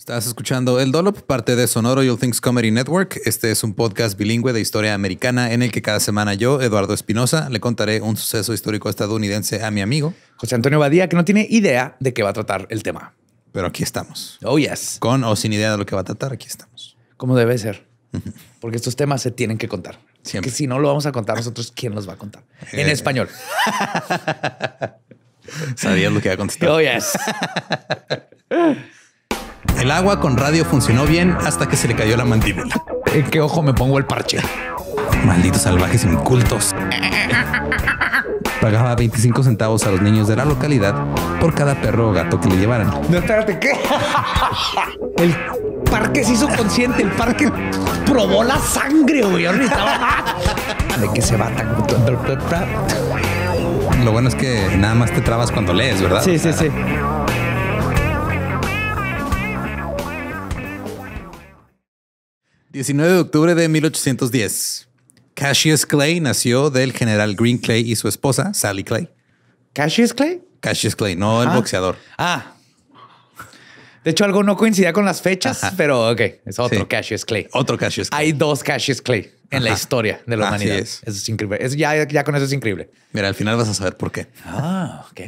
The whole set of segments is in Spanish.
Estás escuchando El Dolop, parte de Sonoro You Things Comedy Network. Este es un podcast bilingüe de historia americana en el que cada semana yo, Eduardo Espinosa, le contaré un suceso histórico estadounidense a mi amigo José Antonio Badía, que no tiene idea de qué va a tratar el tema. Pero aquí estamos. Oh, yes. Con o sin idea de lo que va a tratar, aquí estamos. Como debe ser. Porque estos temas se tienen que contar. Siempre. si no lo vamos a contar nosotros, ¿quién los va a contar? En eh. español. Sabía lo que iba a contestar. Oh, yes. El agua con radio funcionó bien hasta que se le cayó la mandíbula. ¿En eh, qué ojo me pongo el parche? Malditos salvajes incultos. Pagaba 25 centavos a los niños de la localidad por cada perro o gato que le llevaran. No, espérate, ¿qué? El parque se hizo consciente, el parque probó la sangre, güey. ¿De qué se va tan... Lo bueno es que nada más te trabas cuando lees, ¿verdad? Sí, sí, sí. 19 de octubre de 1810. Cassius Clay nació del general Green Clay y su esposa, Sally Clay. ¿Cassius Clay? Cassius Clay, no el boxeador. Ah. De hecho, algo no coincidía con las fechas, pero ok, es otro Cassius Clay. Otro Cassius Clay. Hay dos Cassius Clay en la historia de la Así Es. Eso es increíble. ya, con eso es increíble. Mira, al final vas a saber por qué. Ah, ok.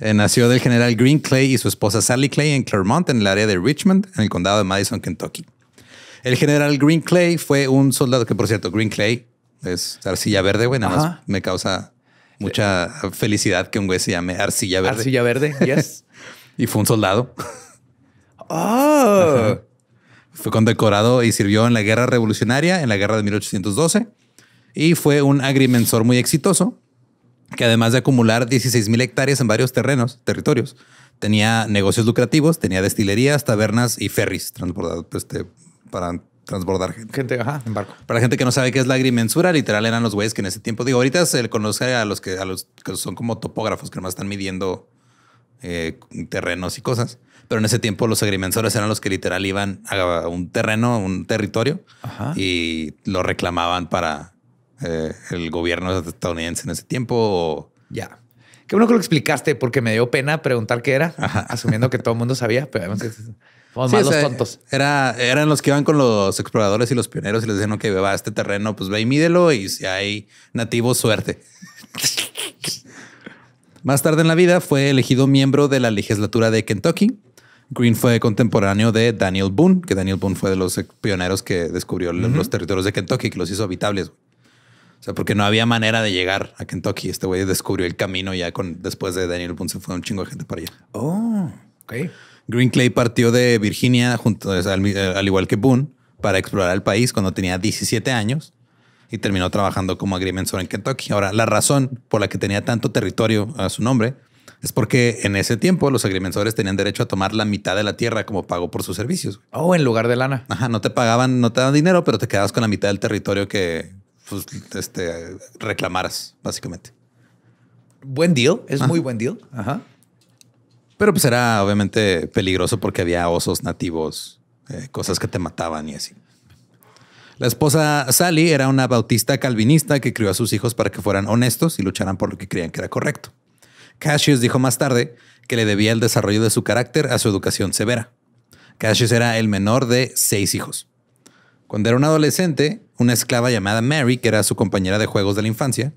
Eh, nació del general Green Clay y su esposa Sally Clay en Claremont, en el área de Richmond, en el condado de Madison, Kentucky. El general Green Clay fue un soldado que, por cierto, Green Clay es arcilla verde, güey. Nada más me causa mucha felicidad que un güey se llame arcilla verde. Arcilla verde, yes. y fue un soldado. Oh. Fue condecorado y sirvió en la guerra revolucionaria, en la guerra de 1812. Y fue un agrimensor muy exitoso, que además de acumular 16 mil hectáreas en varios terrenos, territorios, tenía negocios lucrativos, tenía destilerías, tabernas y ferries, transportado, este, para transbordar gente. en barco. Para gente que no sabe qué es la agrimensura, literal eran los güeyes que en ese tiempo, digo, ahorita se conoce a los que, a los que son como topógrafos que nomás están midiendo eh, terrenos y cosas. Pero en ese tiempo los agrimensores eran los que literal iban a un terreno, un territorio y lo reclamaban para eh, el gobierno estadounidense en ese tiempo. Ya. que uno bueno que lo explicaste porque me dio pena preguntar qué era, asumiendo que todo el mundo sabía, pero Oh, más los tontos. Era, eran los que iban con los exploradores y los pioneros y les decían, ok, va a este terreno, pues ve y mídelo y si hay nativos, suerte. más tarde en la vida fue elegido miembro de la legislatura de Kentucky. Green fue contemporáneo de Daniel Boone, que Daniel Boone fue de los pioneros que descubrió los territorios de Kentucky, que los hizo habitables. O sea, porque no había manera de llegar a Kentucky. Este güey descubrió el camino ya con después de Daniel Boone se fue un chingo de gente para allá. Oh, ok. Green Clay partió de Virginia al, igual que Boone para explorar el país cuando tenía 17 años y terminó trabajando como agrimensor en Kentucky. Ahora, la razón por la que tenía tanto territorio a su nombre es porque en ese tiempo los agrimensores tenían derecho a tomar la mitad de la tierra como pago por sus servicios. O oh, en lugar de lana. Ajá, no te pagaban, no te daban dinero, pero te quedabas con la mitad del territorio que pues, este, reclamaras, básicamente. Buen deal, es muy buen deal. Ajá. Pero pues era obviamente peligroso porque había osos nativos, eh, cosas que te mataban y así. La esposa Sally era una bautista calvinista que crió a sus hijos para que fueran honestos y lucharan por lo que creían que era correcto. Cassius dijo más tarde que le debía el desarrollo de su carácter a su educación severa. Cassius era el menor de seis hijos. Cuando era un adolescente, una esclava llamada Mary, que era su compañera de juegos de la infancia,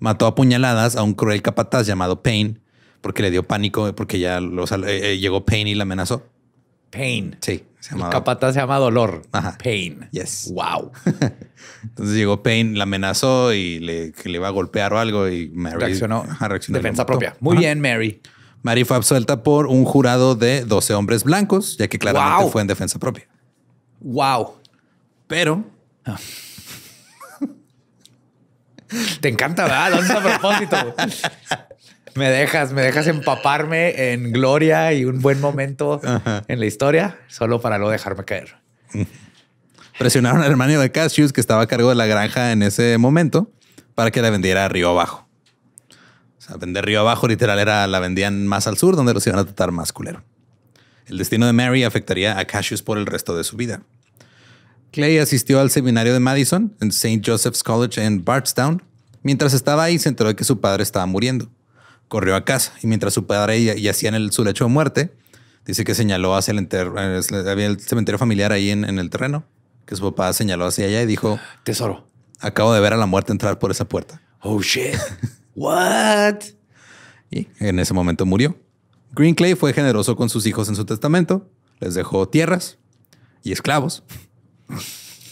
mató a puñaladas a un cruel capataz llamado Payne porque le dio pánico, porque ya eh, llegó Pain y la amenazó. Pain. Sí. Se Capata se llama Dolor. Ajá. Pain. Yes. Wow. Entonces llegó Pain, la amenazó y le, que le iba a golpear o algo y Mary reaccionó. defensa propia. Muy bien, Mary. Mary fue absuelta por un jurado de 12 hombres blancos, ya que claramente fue en defensa propia. Wow. Pero. Ah. Te encanta, ¿verdad? Lo a propósito. me dejas, me dejas empaparme en gloria y un buen momento en la historia solo para no dejarme caer. Mm. Presionaron al hermano de Cassius que estaba a cargo de la granja en ese momento para que la vendiera río abajo. O sea, vender río abajo literal era la vendían más al sur donde los iban a tratar más culero. El destino de Mary afectaría a Cassius por el resto de su vida. Clay asistió al seminario de Madison en St. Joseph's College en Bardstown. Mientras estaba ahí, se enteró de que su padre estaba muriendo corrió a casa y mientras su padre y, y hacían el, su lecho de muerte, dice que señaló hacia el, había el cementerio familiar ahí en, en, el terreno, que su papá señaló hacia allá y dijo: Tesoro, acabo de ver a la muerte entrar por esa puerta. Oh shit. What? Y en ese momento murió. Green Clay fue generoso con sus hijos en su testamento, les dejó tierras y esclavos,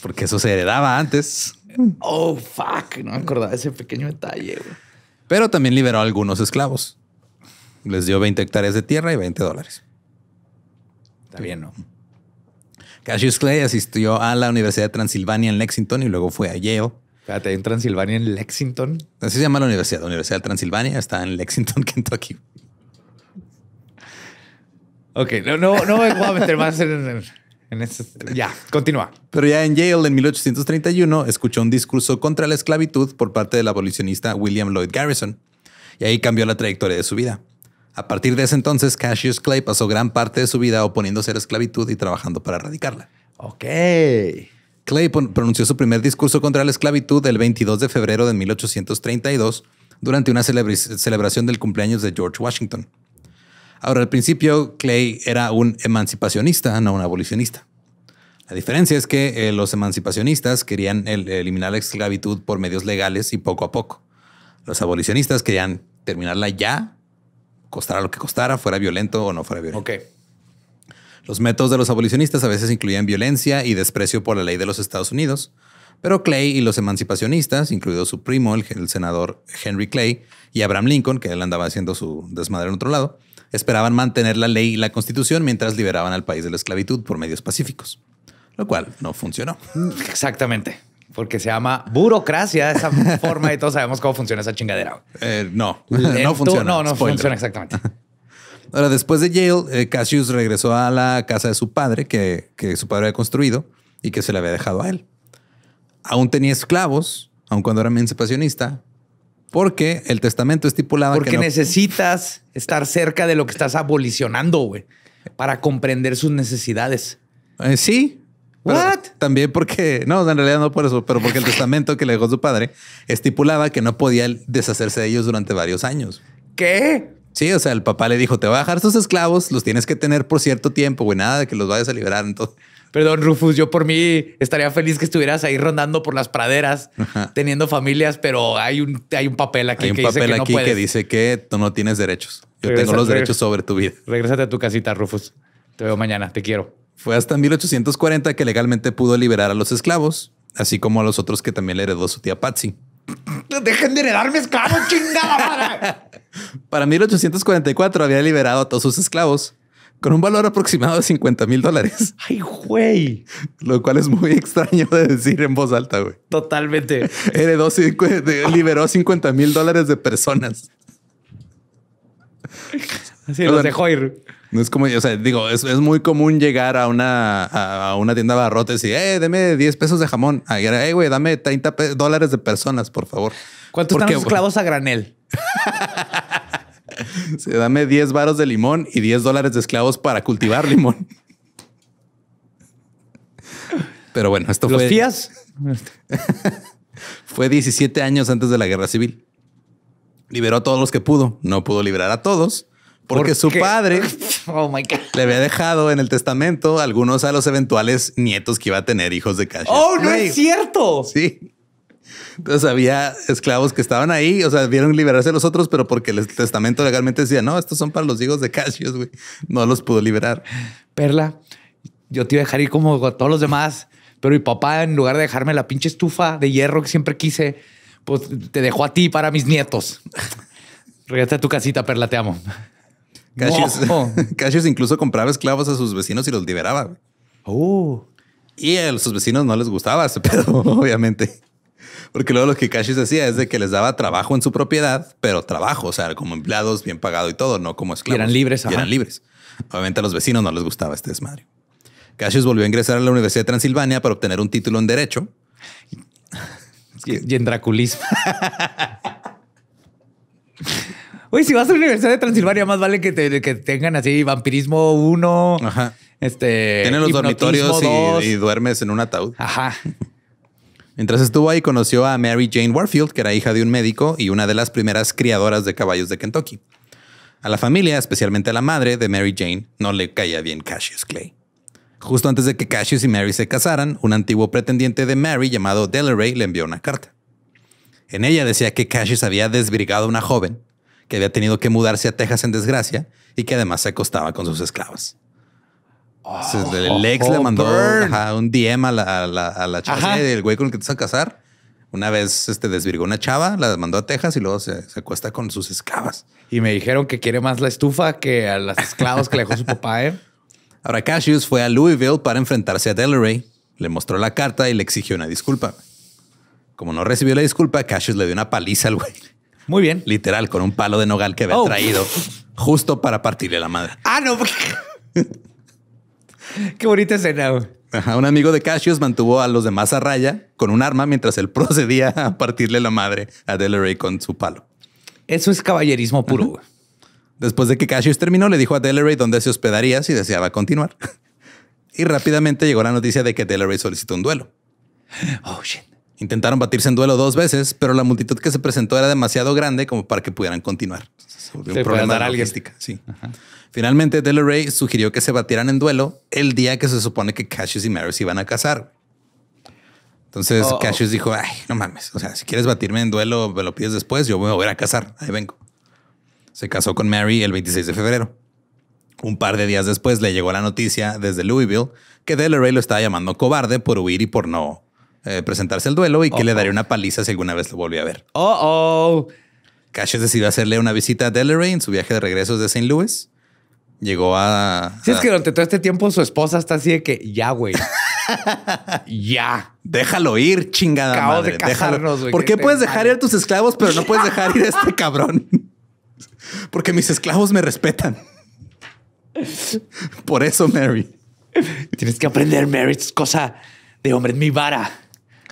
porque eso se heredaba antes. Oh fuck, no me acordaba ese pequeño detalle pero también liberó a algunos esclavos. Les dio 20 hectáreas de tierra y 20 dólares. Está bien, ¿no? Cassius Clay asistió a la Universidad de Transilvania en Lexington y luego fue a Yale. Espérate, ¿en Transilvania en Lexington? Así se llama la universidad. La Universidad de Transilvania está en Lexington, Kentucky. Ok, no, no, no me voy a meter más en... Este, ya, continúa. Pero ya en Yale, en 1831, escuchó un discurso contra la esclavitud por parte del abolicionista William Lloyd Garrison. Y ahí cambió la trayectoria de su vida. A partir de ese entonces, Cassius Clay pasó gran parte de su vida oponiéndose a la esclavitud y trabajando para erradicarla. Ok. Clay pronunció su primer discurso contra la esclavitud el 22 de febrero de 1832 durante una celebración del cumpleaños de George Washington. Ahora, al principio, Clay era un emancipacionista, no un abolicionista. La diferencia es que eh, los emancipacionistas querían eliminar la esclavitud por medios legales y poco a poco. Los abolicionistas querían terminarla ya, costara lo que costara, fuera violento o no fuera violento. Los métodos de los abolicionistas a veces incluían violencia y desprecio por la ley de los Estados Unidos, pero Clay y los emancipacionistas, incluido su primo, el, el senador Henry Clay, y Abraham Lincoln, que él andaba haciendo su desmadre en otro lado, esperaban mantener la ley y la constitución mientras liberaban al país de la esclavitud por medios pacíficos, lo cual no funcionó. Exactamente. Porque se llama burocracia, esa forma y todos sabemos cómo funciona esa chingadera. Eh, no, no funciona. No, no funciona exactamente. Ahora, después de Yale, eh, Cassius regresó a la casa de su padre que, que su padre había construido y que se le había dejado a él. Aún tenía esclavos, aun cuando era emancipacionista, porque el testamento estipulaba Porque que necesitas estar cerca de lo que estás abolicionando, güey, para comprender sus necesidades. Eh, sí. ¿What? También porque, no, en realidad no por eso, pero porque el testamento que le dejó su padre estipulaba que no podía deshacerse de ellos durante varios años. ¿Qué? Sí, o sea, el papá le dijo, te voy a dejar sus esclavos, los tienes que tener por cierto tiempo, güey, nada de que los vayas a liberar. Entonces, Perdón, Rufus, yo por mí estaría feliz que estuvieras ahí rondando por las praderas, teniendo familias, pero hay un, hay un papel aquí, un que, papel dice que, aquí que dice que tú no tienes derechos. Yo tengo los derechos sobre tu vida. Regrésate a tu casita, Rufus. Te veo mañana, te quiero. Fue hasta 1840 que legalmente pudo liberar a los esclavos, así como a los otros que también le heredó su tía Patsy. Dejen de heredarme esclavos, chingada. Para 1844 había liberado a todos sus esclavos, con un valor aproximado de 50 mil dólares. Ay, güey. Lo cual es muy extraño de decir en voz alta, güey. Totalmente. Heredó liberó 50 mil dólares de personas. Así los dejó ir. No es como, o sea, digo, es, muy común llegar a una, a, una tienda de barrotes y, eh, deme 10 pesos de jamón. ¡Ay, ah, eh, güey, dame 30 dólares de personas, por favor. ¿Cuántos están los clavos a granel? Se dame 10 varos de limón y 10 dólares de esclavos para cultivar limón. Pero bueno, esto ¿Los fue. fue 17 años antes de la guerra civil. Liberó a todos los que pudo. No pudo liberar a todos porque su padre oh le había dejado en el testamento algunos a los eventuales nietos que iba a tener hijos de Cash. Oh, no es cierto. Sí. Entonces había esclavos que estaban ahí, o sea, vieron liberarse los otros, pero porque el testamento legalmente decía, no, estos son para los hijos de Cassius, güey. No los pudo liberar. Perla, yo te iba a dejar ir como a todos los demás, pero mi papá, en lugar de dejarme la pinche estufa de hierro que siempre quise, pues te dejó a ti para mis nietos. Regresa a tu casita, Perla, te amo. Cassius, incluso compraba esclavos a sus vecinos y los liberaba. Oh. Y a sus vecinos no les gustaba ese pedo, obviamente. Porque luego lo que Cashis decía es de que les daba trabajo en su propiedad, pero trabajo, o sea, como empleados, bien pagado y todo, no como esclavos. Y eran libres. eran libres. Obviamente a los vecinos no les gustaba este desmadre. Cassius volvió a ingresar a la Universidad de Transilvania para obtener un título en Derecho. Y en Draculismo. Oye, si vas a la Universidad de Transilvania, más vale que, te, tengan así vampirismo uno, Ajá. Este. Tienen los dormitorios y, duermes en un ataúd. Ajá. Mientras estuvo ahí, conoció a Mary Jane Warfield, que era hija de un médico y una de las primeras criadoras de caballos de Kentucky. A la familia, especialmente a la madre de Mary Jane, no le caía bien Cassius Clay. Justo antes de que Cassius y Mary se casaran, un antiguo pretendiente de Mary llamado Delray le envió una carta. En ella decía que Cassius había desbrigado a una joven, que había tenido que mudarse a Texas en desgracia y que además se acostaba con sus esclavas. Entonces, el oh, le oh, mandó un DM a la, a chava del güey con el que te vas a casar. Una vez este, desvirgó una chava, la mandó a Texas y luego se, acuesta con sus esclavas. Y me dijeron que quiere más la estufa que a las esclavos que le dejó su papá. ¿eh? Ahora Cassius fue a Louisville para enfrentarse a Delray. Le mostró la carta y le exigió una disculpa. Como no recibió la disculpa, Cassius le dio una paliza al güey. Muy bien. Literal, con un palo de nogal que había oh. traído justo para partirle la madre. Ah, no. Qué bonita escena, un amigo de Cassius mantuvo a los demás a raya con un arma mientras él procedía a partirle la madre a rey con su palo. Eso es caballerismo puro, Después de que Cassius terminó, le dijo a rey dónde se hospedaría si deseaba continuar. y rápidamente llegó la noticia de que rey solicitó un duelo. Oh, shit. Intentaron batirse en duelo dos veces, pero la multitud que se presentó era demasiado grande como para que pudieran continuar. Se un problema de logística. Sí. Ajá. Finalmente, Delray sugirió que se batieran en duelo el día que se supone que Cassius y Mary se iban a casar. Entonces oh, oh. Cassius dijo, ay, no mames, o sea, si quieres batirme en duelo, me lo pides después, yo voy a, volver a casar, ahí vengo. Se casó con Mary el 26 de febrero. Un par de días después le llegó la noticia desde Louisville que rey lo estaba llamando cobarde por huir y por no eh, presentarse al duelo y que le daría una paliza si alguna vez lo volvía a ver. Oh, oh. Cassius decidió hacerle una visita a rey en su viaje de regreso de St. Louis llegó a. sí, es que durante todo este tiempo su esposa está así de que ya, güey. ya. Déjalo ir, chingada Acabo madre. De casarnos, güey! ¿Por qué puedes dejar ir a tus esclavos, pero no puedes dejar ir a este cabrón? Porque mis esclavos me respetan. Por eso, Mary. Tienes que aprender, Mary. Es cosa de hombre. Es mi vara.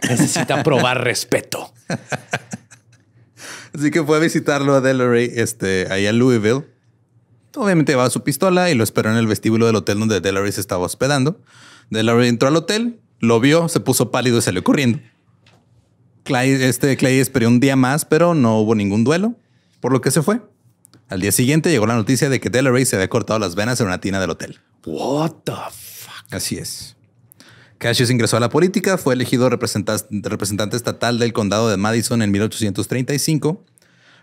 Necesita probar respeto. Así que fue a visitarlo a Delray, este, ahí a Louisville Obviamente llevaba su pistola y lo esperó en el vestíbulo del hotel donde Delary se estaba hospedando. Delary entró al hotel, lo vio, se puso pálido y salió corriendo. Clay, este Clay esperó un día más, pero no hubo ningún duelo, por lo que se fue. Al día siguiente llegó la noticia de que Delary se había cortado las venas en una tina del hotel. What the fuck? Así es. Cassius ingresó a la política, fue elegido representante estatal del condado de Madison en 1835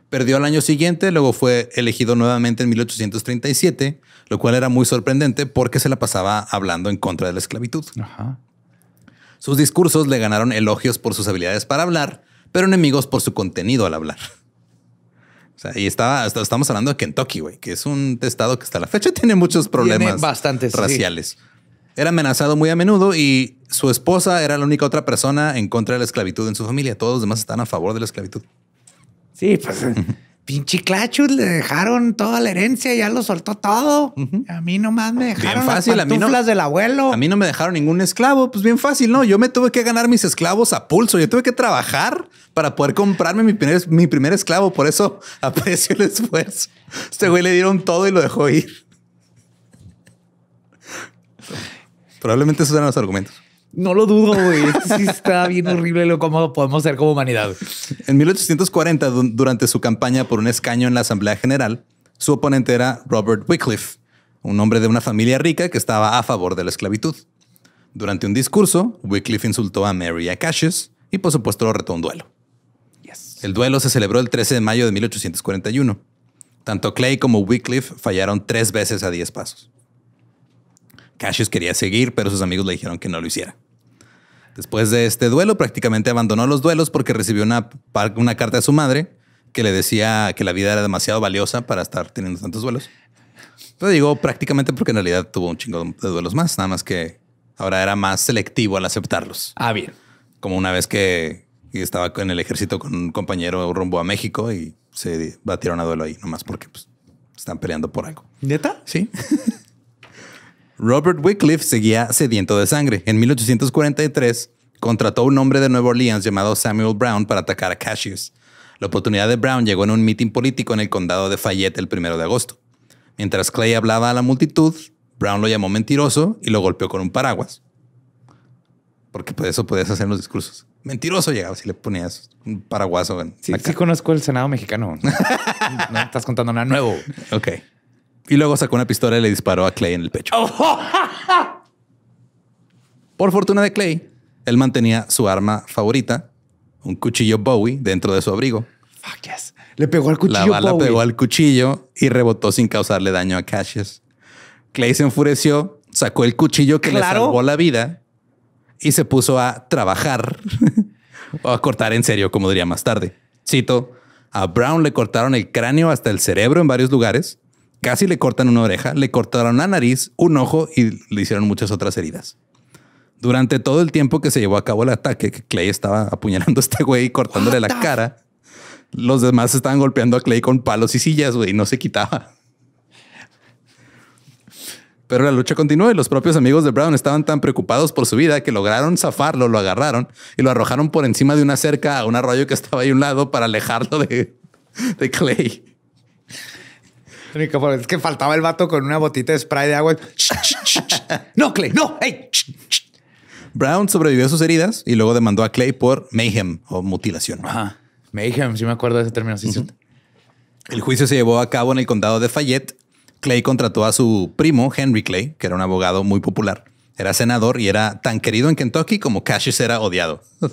Perdió al año siguiente, luego fue elegido nuevamente en 1837, lo cual era muy sorprendente porque se la pasaba hablando en contra de la esclavitud. Sus discursos le ganaron elogios por sus habilidades para hablar, pero enemigos por su contenido al hablar. O y estaba, estamos hablando de Kentucky, güey, que es un estado que hasta la fecha tiene muchos problemas raciales. Era amenazado muy a menudo y su esposa era la única otra persona en contra de la esclavitud en su familia. Todos los demás están a favor de la esclavitud. Sí, pues pinche Clachus le dejaron toda la herencia, ya lo soltó todo. A mí nomás me dejaron fácil, las del abuelo. A mí no me dejaron ningún esclavo. Pues bien fácil, ¿no? Yo me tuve que ganar mis esclavos a pulso. Yo tuve que trabajar para poder comprarme mi primer, mi primer esclavo. Por eso aprecio el esfuerzo. Este güey le dieron todo y lo dejó ir. Probablemente esos eran los argumentos. No lo dudo, güey. está bien horrible lo cómodo podemos ser como humanidad. En 1840, durante su campaña por un escaño en la Asamblea General, su oponente era Robert Wycliffe, un hombre de una familia rica que estaba a favor de la esclavitud. Durante un discurso, Wycliffe insultó a Mary a Cassius y, por supuesto, lo retó un duelo. El duelo se celebró el 13 de mayo de 1841. Tanto Clay como Wycliffe fallaron tres veces a diez pasos. Cassius quería seguir, pero sus amigos le dijeron que no lo hiciera. Después de este duelo, prácticamente abandonó los duelos porque recibió una, carta de su madre que le decía que la vida era demasiado valiosa para estar teniendo tantos duelos. Entonces digo prácticamente porque en realidad tuvo un chingo de duelos más, nada más que ahora era más selectivo al aceptarlos. Ah, bien. Como una vez que estaba en el ejército con un compañero rumbo a México y se batieron a duelo ahí, nomás porque pues, están peleando por algo. ¿Neta? Sí. Robert Wycliffe seguía sediento de sangre. En 1843, contrató a un hombre de Nueva Orleans llamado Samuel Brown para atacar a Cassius. La oportunidad de Brown llegó en un mitin político en el condado de Fayette el 1 de agosto. Mientras Clay hablaba a la multitud, Brown lo llamó mentiroso y lo golpeó con un paraguas. Porque por pues, eso podías hacer los discursos. Mentiroso llegaba si le ponías un paraguas En conozco el Senado mexicano. no estás contando nada nuevo. Ok. Y luego sacó una pistola y le disparó a Clay en el pecho. Por fortuna de Clay, él mantenía su arma favorita, un cuchillo Bowie, dentro de su abrigo. Fuck Le pegó al cuchillo. La bala pegó al cuchillo y rebotó sin causarle daño a Cassius. Clay se enfureció, sacó el cuchillo que le salvó la vida y se puso a trabajar o a cortar en serio, como diría más tarde. Cito: A Brown le cortaron el cráneo hasta el cerebro en varios lugares Casi le cortan una oreja, le cortaron la nariz, un ojo y le hicieron muchas otras heridas. Durante todo el tiempo que se llevó a cabo el ataque, Clay estaba apuñalando a este güey y cortándole la cara, los demás estaban golpeando a Clay con palos y sillas, güey, y no se quitaba. Pero la lucha continuó y los propios amigos de Brown estaban tan preocupados por su vida que lograron zafarlo, lo agarraron y lo arrojaron por encima de una cerca a un arroyo que estaba ahí a un lado para alejarlo de Clay. Es que faltaba el vato con una botita de spray de agua. no, Clay, no, hey. Brown sobrevivió a sus heridas y luego demandó a Clay por mayhem o mutilación. Ajá. Mayhem, sí me acuerdo de ese término. Sí, El juicio se llevó a cabo en el condado de Fayette. Clay contrató a su primo, Henry Clay, que era un abogado muy popular. Era senador y era tan querido en Kentucky como Cassius era odiado.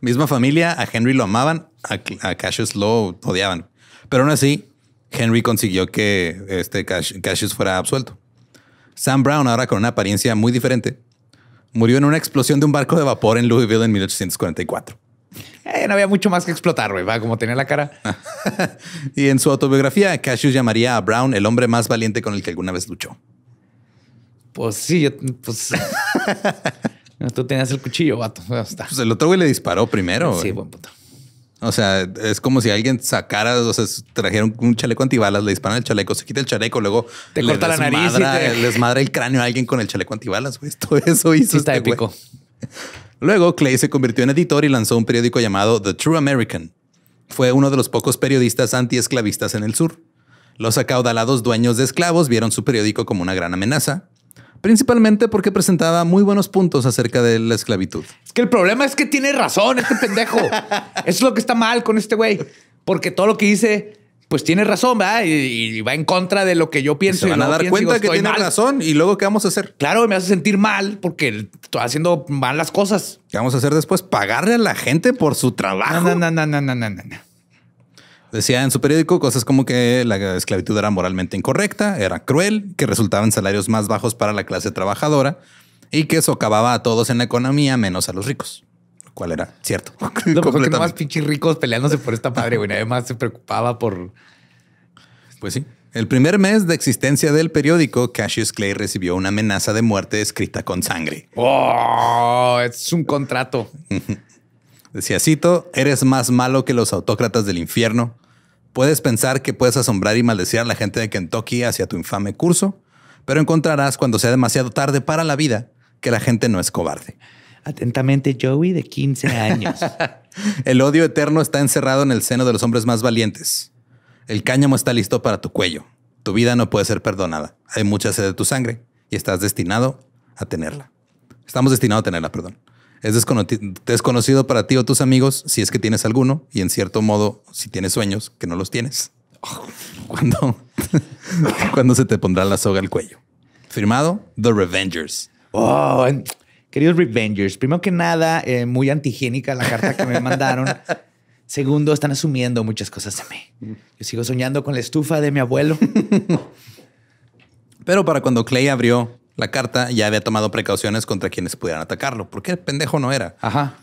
Misma familia, a Henry lo amaban, a Cassius lo odiaban. Pero aún así, Henry consiguió que este Cassius fuera absuelto. Sam Brown, ahora con una apariencia muy diferente, murió en una explosión de un barco de vapor en Louisville en 1844. Eh, no había mucho más que explotar, güey, como tenía la cara. Ah. y en su autobiografía, Cassius llamaría a Brown el hombre más valiente con el que alguna vez luchó. Pues sí, pues, tú tenías el cuchillo, vato. Pues el otro güey le disparó primero. Sí, buen puto. O sea, es como si alguien sacara, o sea, trajeron un chaleco antibalas, le disparan el chaleco, se quita el chaleco, luego te corta la nariz. Les el cráneo a alguien con el chaleco antibalas, Todo eso hizo. está este épico. Luego Clay se convirtió en editor y lanzó un periódico llamado The True American. Fue uno de los pocos periodistas antiesclavistas en el sur. Los acaudalados dueños de esclavos vieron su periódico como una gran amenaza principalmente porque presentaba muy buenos puntos acerca de la esclavitud. Es que el problema es que tiene razón este pendejo. Eso es lo que está mal con este güey, porque todo lo que dice pues tiene razón, ¿verdad? Y, va en contra de lo que yo pienso. Se van a dar cuenta que tiene razón y luego qué vamos a hacer. Claro, me hace sentir mal porque estoy haciendo mal las cosas. ¿Qué vamos a hacer después? Pagarle a la gente por su trabajo. No, no, no, no, no, no, no. Decía en su periódico cosas como que la esclavitud era moralmente incorrecta, era cruel, que resultaba en salarios más bajos para la clase trabajadora y que socavaba a todos en la economía menos a los ricos. Lo cual era cierto. No, pues, porque más pinches ricos peleándose por esta madre, güey. Además se preocupaba por. Pues sí. El primer mes de existencia del periódico, Cassius Clay recibió una amenaza de muerte escrita con sangre. Oh, es un contrato. Decía, cito, eres más malo que los autócratas del infierno, Puedes pensar que puedes asombrar y maldecir a la gente de Kentucky hacia tu infame curso, pero encontrarás cuando sea demasiado tarde para la vida que la gente no es cobarde. Atentamente, Joey, de 15 años. el odio eterno está encerrado en el seno de los hombres más valientes. El cáñamo está listo para tu cuello. Tu vida no puede ser perdonada. Hay mucha sed de tu sangre y estás destinado a tenerla. Estamos destinados a tenerla, perdón. Es desconocido para ti o tus amigos si es que tienes alguno y en cierto modo si tienes sueños que no los tienes. cuando, cuando se te pondrá la soga al cuello. Firmado The Revengers. Oh, queridos Revengers, primero que nada, eh, muy antigénica la carta que me mandaron. Segundo, están asumiendo muchas cosas de mí. Yo sigo soñando con la estufa de mi abuelo. Pero para cuando Clay abrió la carta, ya había tomado precauciones contra quienes pudieran atacarlo, porque el pendejo no era. Ajá.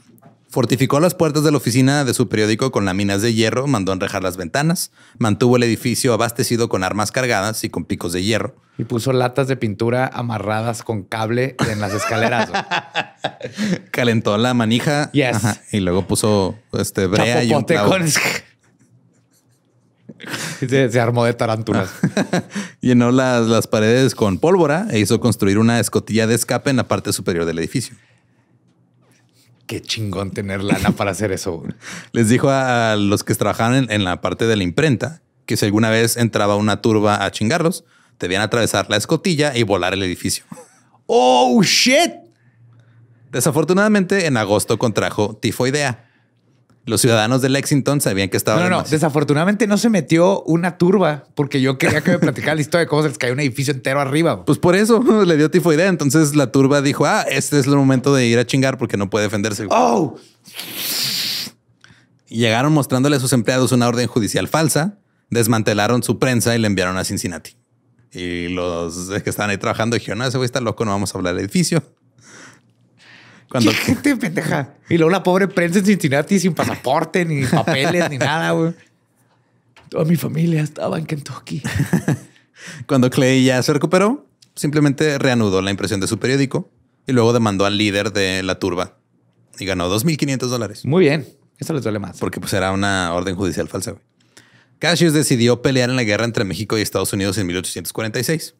Fortificó las puertas de la oficina de su periódico con láminas de hierro, mandó enrejar las ventanas, mantuvo el edificio abastecido con armas cargadas y con picos de hierro. Y puso latas de pintura amarradas con cable en las escaleras. Calentó la manija y luego puso este brea un se, armó de tarántulas. Llenó las, paredes con pólvora e hizo construir una escotilla de escape en la parte superior del edificio. Qué chingón tener lana para hacer eso. Les dijo a, los que trabajaban en, en la parte de la imprenta que si alguna vez entraba una turba a chingarlos, debían atravesar la escotilla y volar el edificio. ¡Oh, shit! Desafortunadamente, en agosto contrajo tifoidea los ciudadanos de Lexington sabían que estaba. No, no, Desafortunadamente no se metió una turba porque yo quería que me platicara la historia de cómo se les cayó un edificio entero arriba. Pues por eso le dio tifoidea. Entonces la turba dijo: Ah, este es el momento de ir a chingar porque no puede defenderse. Oh. llegaron mostrándole a sus empleados una orden judicial falsa, desmantelaron su prensa y le enviaron a Cincinnati. Y los que estaban ahí trabajando dijeron: No, ese güey está loco, no vamos a hablar del edificio. ¿Qué gente pendeja? Y luego la pobre prensa en Cincinnati sin pasaporte, ni papeles, ni nada, güey. Toda mi familia estaba en Kentucky. Cuando Clay ya se recuperó, simplemente reanudó la impresión de su periódico y luego demandó al líder de la turba y ganó 2.500 dólares. Muy bien. Eso les duele más. Porque pues era una orden judicial falsa. Güey. Cassius decidió pelear en la guerra entre México y Estados Unidos en 1846.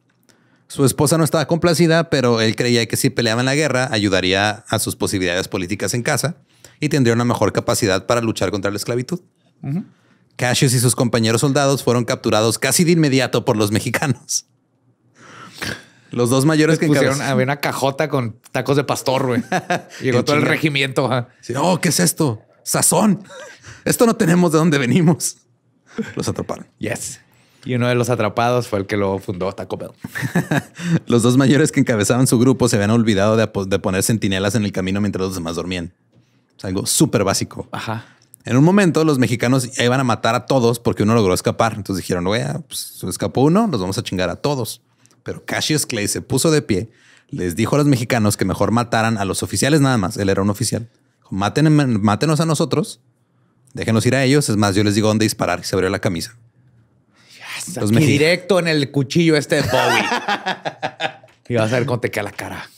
Su esposa no estaba complacida, pero él creía que si peleaba en la guerra ayudaría a sus posibilidades políticas en casa y tendría una mejor capacidad para luchar contra la esclavitud. Cassius y sus compañeros soldados fueron capturados casi de inmediato por los mexicanos. Los dos mayores que encabezaron. Había una cajota con tacos de pastor, güey. Llegó todo el regimiento. No, Oh, ¿qué es esto? Sazón. Esto no tenemos de dónde venimos. Los atraparon. Yes y uno de los atrapados fue el que lo fundó Taco Bell. los dos mayores que encabezaban su grupo se habían olvidado de, poner centinelas en el camino mientras los demás dormían. Es algo súper básico. Ajá. En un momento los mexicanos iban a matar a todos porque uno logró escapar. Entonces dijeron, vea, pues escapó uno, nos vamos a chingar a todos. Pero Cassius Clay se puso de pie, les dijo a los mexicanos que mejor mataran a los oficiales nada más. Él era un oficial. Maten, mátenos a nosotros, déjenos ir a ellos. Es más, yo les digo dónde disparar. se abrió la camisa. Los pues pues directo en el cuchillo este de Bowie. y vas a ver cómo te queda la cara.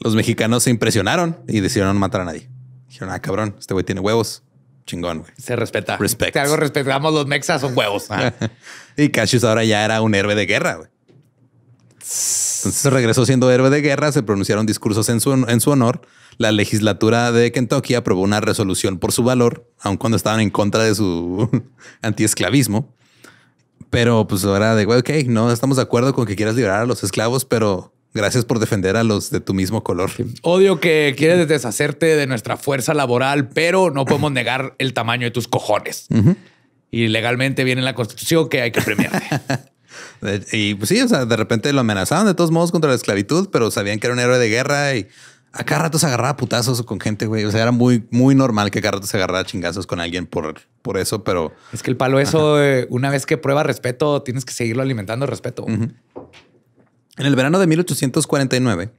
Los mexicanos se impresionaron y decidieron no matar a nadie. Dijeron, ah, cabrón, este güey tiene huevos. Chingón, güey. Se respeta. Respect. Si algo respetamos los mexas son huevos. y Cassius ahora ya era un héroe de guerra, güey. Entonces regresó siendo héroe de guerra, se pronunciaron discursos en su, en su honor. La legislatura de Kentucky aprobó una resolución por su valor, aun cuando estaban en contra de su antiesclavismo. Pero pues ahora de, ok, no estamos de acuerdo con que quieras liberar a los esclavos, pero gracias por defender a los de tu mismo color. Odio que quieres deshacerte de nuestra fuerza laboral, pero no podemos negar el tamaño de tus cojones. Y legalmente viene la constitución que hay que premiar. y pues sí, o sea, de repente lo amenazaban de todos modos contra la esclavitud, pero sabían que era un héroe de guerra y a cada rato se agarraba putazos con gente, güey. O sea, era muy, muy normal que cada rato se agarraba chingazos con alguien por, por eso, pero. Es que el palo, eso, eh, una vez que prueba respeto, tienes que seguirlo alimentando respeto. En el verano de 1849,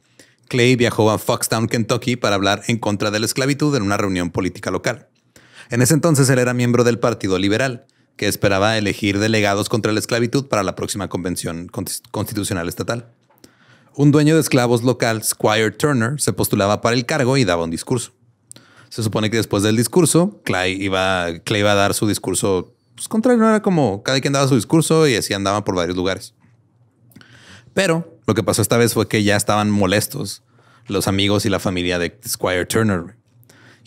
Clay viajó a Foxtown, Kentucky, para hablar en contra de la esclavitud en una reunión política local. En ese entonces él era miembro del Partido Liberal, que esperaba elegir delegados contra la esclavitud para la próxima convención constitucional estatal. Un dueño de esclavos local, Squire Turner, se postulaba para el cargo y daba un discurso. Se supone que después del discurso, Clay iba, Clay iba a dar su discurso pues, contrario. Era como cada quien daba su discurso y así andaba por varios lugares. Pero lo que pasó esta vez fue que ya estaban molestos los amigos y la familia de Squire Turner.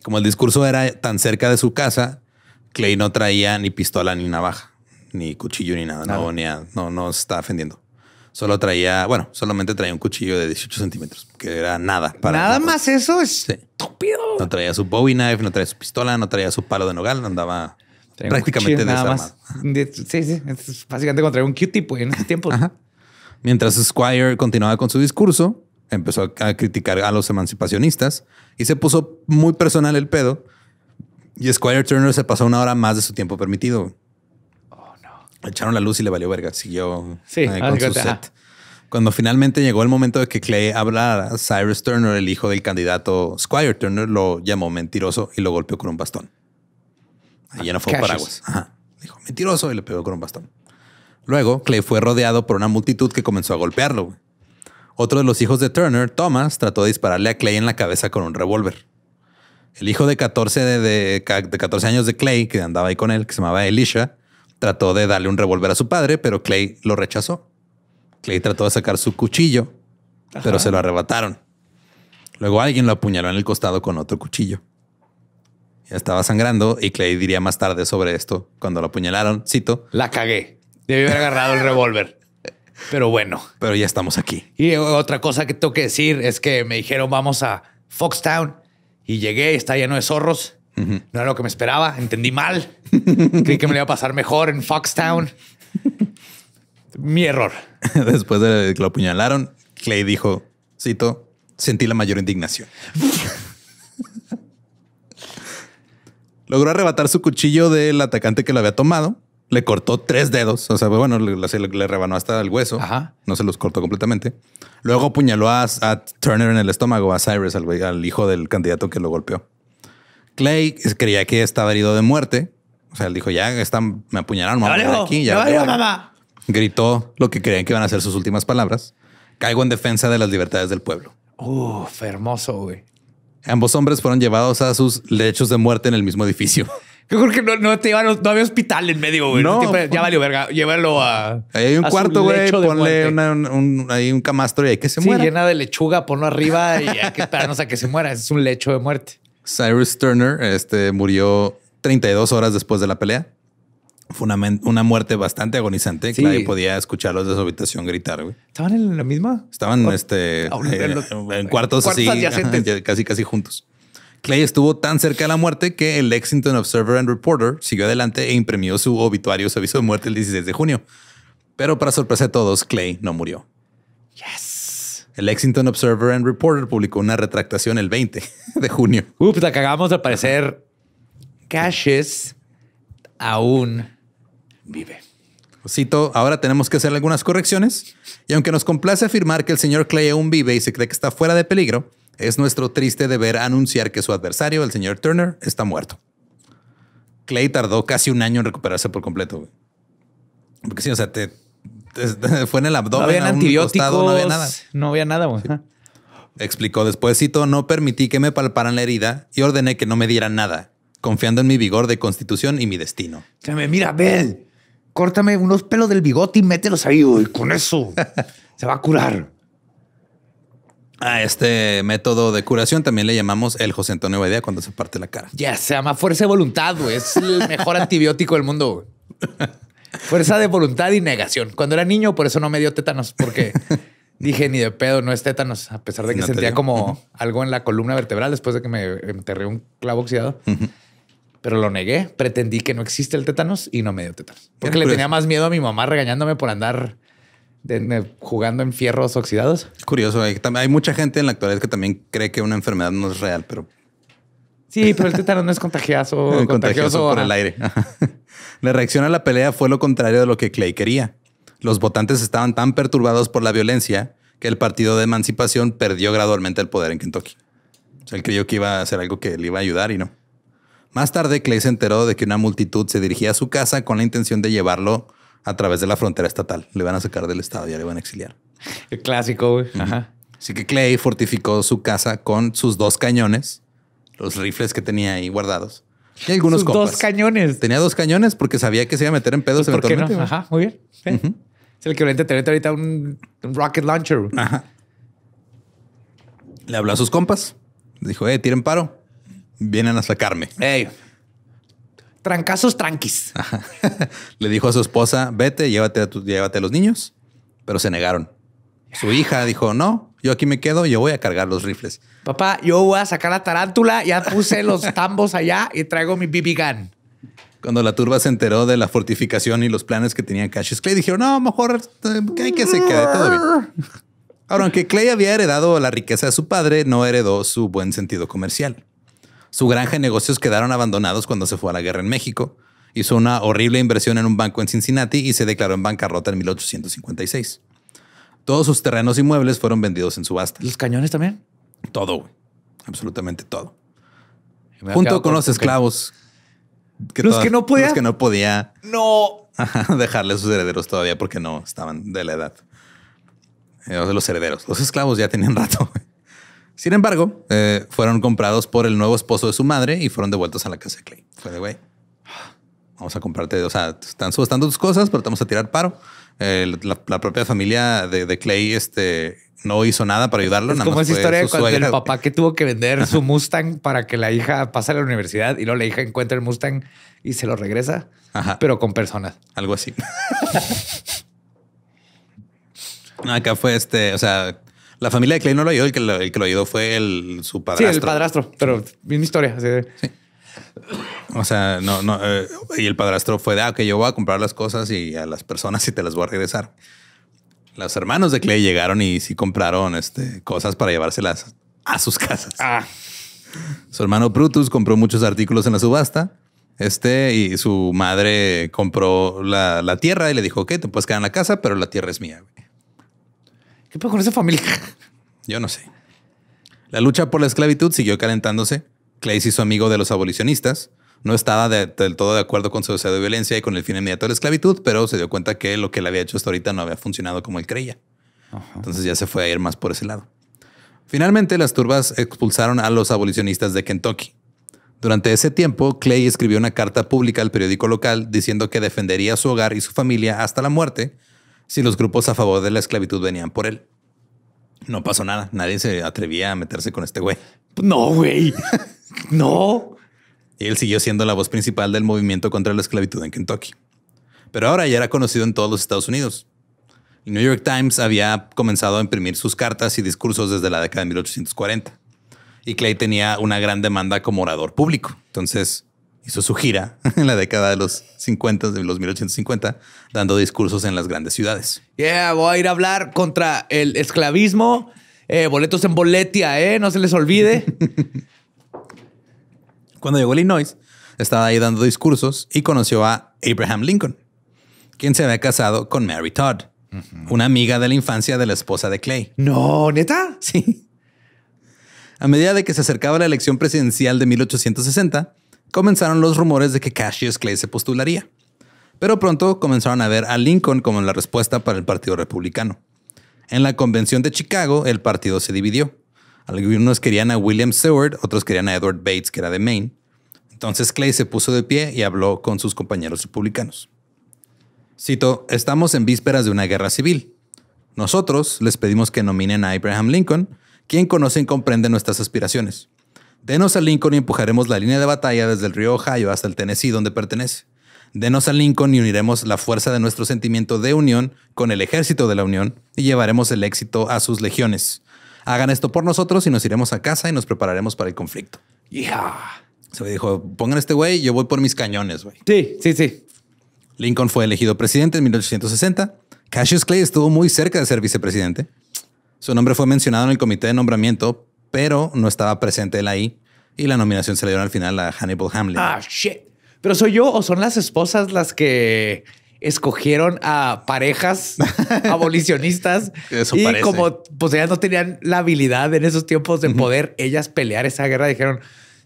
Como el discurso era tan cerca de su casa, Clay no traía ni pistola ni navaja, ni cuchillo ni nada. No, no, no se estaba ofendiendo. Solo traía, bueno, solamente traía un cuchillo de 18 centímetros, que era nada. Para nada más eso, es estúpido. No traía su Bowie knife, no traía su pistola, no traía su palo de nogal, andaba prácticamente desarmado. Sí, sí, este básicamente contra un cutie, pues, en ese tiempo. Mientras Squire continuaba con su discurso, empezó a criticar a los emancipacionistas y se puso muy personal el pedo. Y Squire Turner se pasó una hora más de su tiempo permitido echaron la luz y le valió verga. Siguió eh, Cuando finalmente llegó el momento de que Clay hablara, Cyrus Turner, el hijo del candidato Squire Turner, lo llamó mentiroso y lo golpeó con un bastón. Ahí no fue paraguas. Dijo mentiroso y le pegó con un bastón. Luego, Clay fue rodeado por una multitud que comenzó a golpearlo. Otro de los hijos de Turner, Thomas, trató de dispararle a Clay en la cabeza con un revólver. El hijo de 14, de, 14 años de Clay, que andaba ahí con él, que se llamaba Elisha, trató de darle un revólver a su padre, pero Clay lo rechazó. Clay trató de sacar su cuchillo, pero se lo arrebataron. Luego alguien lo apuñaló en el costado con otro cuchillo. Ya estaba sangrando y Clay diría más tarde sobre esto cuando lo apuñalaron, cito, la cagué. Debí haber agarrado el revólver. Pero bueno. Pero ya estamos aquí. Y otra cosa que tengo que decir es que me dijeron vamos a Foxtown y llegué, está lleno de zorros no era lo que me esperaba, entendí mal. Creí que me lo iba a pasar mejor en Foxtown. Mi error. Después de que lo apuñalaron, Clay dijo, cito, sentí la mayor indignación. Logró arrebatar su cuchillo del atacante que lo había tomado. Le cortó tres dedos. O sea, bueno, le, rebanó hasta el hueso. No se los cortó completamente. Luego apuñaló a, Turner en el estómago, a Cyrus, al hijo del candidato que lo golpeó. Clay creía que estaba herido de muerte. O sea, él dijo, ya están, me apuñalaron, aquí. Ya mamá. Gritó lo que creían que iban a ser sus últimas palabras. Caigo en defensa de las libertades del pueblo. Uf, hermoso, güey. Ambos hombres fueron llevados a sus lechos de muerte en el mismo edificio. Yo creo que no, te no había hospital en medio, güey. No, ya valió verga. Llévalo a. Ahí hay un cuarto, güey. Ponle un, ahí un camastro y hay que se sí, llena de lechuga, ponlo arriba y hay que esperarnos a que se muera. Es un lecho de muerte. Cyrus Turner este, murió 32 horas después de la pelea. Fue una, muerte bastante agonizante. Clay podía escucharlos de su habitación gritar. ¿Estaban en la misma? Estaban oh, este, eh, en, cuartos, así, casi, casi juntos. Clay estuvo tan cerca de la muerte que el Lexington Observer and Reporter siguió adelante e imprimió su obituario, su aviso de muerte el 16 de junio. Pero para sorpresa de todos, Clay no murió. Yes. El Lexington Observer and Reporter publicó una retractación el 20 de junio. Ups, la de parecer. Caches aún vive. Cito, ahora tenemos que hacer algunas correcciones y aunque nos complace afirmar que el señor Clay aún vive y se cree que está fuera de peligro, es nuestro triste deber anunciar que su adversario, el señor Turner, está muerto. Clay tardó casi un año en recuperarse por completo. Porque sí, o sea, te, fue en el abdomen. No había no había nada. Explicó después, no permití que me palparan la herida y ordené que no me dieran nada, confiando en mi vigor de constitución y mi destino. mira, Bel, córtame unos pelos del bigote y mételos ahí, y Con eso se va a curar. A este método de curación también le llamamos el José Antonio idea cuando se parte la cara. Ya, se llama fuerza de voluntad, Es el mejor antibiótico del mundo, Fuerza de voluntad y negación. Cuando era niño, por eso no me dio tétanos, porque dije ni de pedo, no es tétanos, a pesar de que sentía como algo en la columna vertebral después de que me enterré un clavo oxidado. Pero lo negué, pretendí que no existe el tétanos y no me dio tétanos. Porque le tenía más miedo a mi mamá regañándome por andar jugando en fierros oxidados. Curioso, hay, mucha gente en la actualidad que también cree que una enfermedad no es real, pero Sí, pero el tétano no es contagioso. contagioso, por el aire. la reacción a la pelea fue lo contrario de lo que Clay quería. Los votantes estaban tan perturbados por la violencia que el Partido de Emancipación perdió gradualmente el poder en Kentucky. O sea, él creyó que iba a hacer algo que le iba a ayudar y no. Más tarde, Clay se enteró de que una multitud se dirigía a su casa con la intención de llevarlo a través de la frontera estatal. Le van a sacar del estado, ya le van a exiliar. El clásico, güey. Ajá. Así que Clay fortificó su casa con sus dos cañones los rifles que tenía ahí guardados. Y algunos compas. Dos cañones. Tenía dos cañones porque sabía que se iba a meter en pedos eventualmente. Ajá, muy bien. Es el equivalente a tener ahorita un, rocket launcher. Ajá. Le habló a sus compas. Dijo, eh, tiren paro. Vienen a sacarme. Ey. Trancazos tranquis. Le dijo a su esposa, vete, llévate a, llévate a los niños. Pero se negaron. Su hija dijo, no, yo aquí me quedo, yo voy a cargar los rifles papá, yo voy a sacar la tarántula, ya puse los tambos allá y traigo mi BB gun. Cuando la turba se enteró de la fortificación y los planes que tenía Cassius Clay, dijeron, no, mejor que eh, hay que se quede todo bien. Ahora, aunque Clay había heredado la riqueza de su padre, no heredó su buen sentido comercial. Su granja y negocios quedaron abandonados cuando se fue a la guerra en México. Hizo una horrible inversión en un banco en Cincinnati y se declaró en bancarrota en 1856. Todos sus terrenos y muebles fueron vendidos en subasta. ¿Los cañones también? Todo, Absolutamente todo. Junto con los esclavos. Que los que no podía. Los que no podía. No. Dejarle a sus herederos todavía porque no estaban de la edad. Eh, los herederos. Los esclavos ya tenían rato. Sin embargo, eh, fueron comprados por el nuevo esposo de su madre y fueron devueltos a la casa de Clay. Fue de güey. Vamos a comprarte. O sea, están subastando tus cosas, pero te vamos a tirar paro. Eh, la, propia familia de, Clay este, no hizo nada para ayudarlo. como esa historia cuando el papá que tuvo que vender su Mustang para que la hija pase a la universidad y luego la hija encuentra el Mustang y se lo regresa, pero con personas. Algo así. Acá fue este, o sea, la familia de Clay no lo ayudó, el que lo, el que ayudó fue el, su padrastro. Sí, el padrastro, pero bien historia. Sí. O sea, no, no. Eh, y el padrastro fue de, que ah, yo voy a comprar las cosas y a las personas y te las voy a regresar. Los hermanos de Clay llegaron y sí compraron este, cosas para llevárselas a sus casas. Ah. Su hermano Brutus compró muchos artículos en la subasta. Este y su madre compró la, tierra y le dijo que te puedes quedar en la casa, pero la tierra es mía. ¿Qué pasa con esa familia? Yo no sé. La lucha por la esclavitud siguió calentándose Clay se hizo amigo de los abolicionistas. No estaba del todo de acuerdo con su deseo de violencia y con el fin inmediato de la esclavitud, pero se dio cuenta que lo que él había hecho hasta ahorita no había funcionado como él creía. Entonces ya se fue a ir más por ese lado. Finalmente, las turbas expulsaron a los abolicionistas de Kentucky. Durante ese tiempo, Clay escribió una carta pública al periódico local diciendo que defendería su hogar y su familia hasta la muerte si los grupos a favor de la esclavitud venían por él. No pasó nada, nadie se atrevía a meterse con este güey. No, güey. No. Y él siguió siendo la voz principal del movimiento contra la esclavitud en Kentucky. Pero ahora ya era conocido en todos los Estados Unidos. El New York Times había comenzado a imprimir sus cartas y discursos desde la década de 1840. Y Clay tenía una gran demanda como orador público. Entonces hizo su gira en la década de los 50, de los 1850, dando discursos en las grandes ciudades. Yeah, voy a ir a hablar contra el esclavismo. Eh, boletos en boletia, ¿eh? No se les olvide. Cuando llegó a Illinois, estaba ahí dando discursos y conoció a Abraham Lincoln, quien se había casado con Mary Todd, una amiga de la infancia de la esposa de Clay. No, neta. Sí. A medida de que se acercaba la elección presidencial de 1860, comenzaron los rumores de que Cassius Clay se postularía. Pero pronto comenzaron a ver a Lincoln como la respuesta para el Partido Republicano. En la Convención de Chicago, el partido se dividió. Algunos querían a William Seward, otros querían a Edward Bates, que era de Maine. Entonces Clay se puso de pie y habló con sus compañeros republicanos. Cito, estamos en vísperas de una guerra civil. Nosotros les pedimos que nominen a Abraham Lincoln, quien conoce y comprende nuestras aspiraciones. Denos a Lincoln y empujaremos la línea de batalla desde el río Ohio hasta el Tennessee, donde pertenece. Denos a Lincoln y uniremos la fuerza de nuestro sentimiento de unión con el ejército de la Unión y llevaremos el éxito a sus legiones hagan esto por nosotros y nos iremos a casa y nos prepararemos para el conflicto. Se me dijo, pongan este güey, yo voy por mis cañones, güey. Sí, sí, sí. Lincoln fue elegido presidente en 1860. Cassius Clay estuvo muy cerca de ser vicepresidente. Su nombre fue mencionado en el comité de nombramiento, pero no estaba presente él ahí. Y la nominación se le dio al final a Hannibal Hamlin. Ah, shit. ¿Pero soy yo o son las esposas las que escogieron a parejas abolicionistas y como pues ellas no tenían la habilidad en esos tiempos de poder ellas pelear esa guerra, dijeron,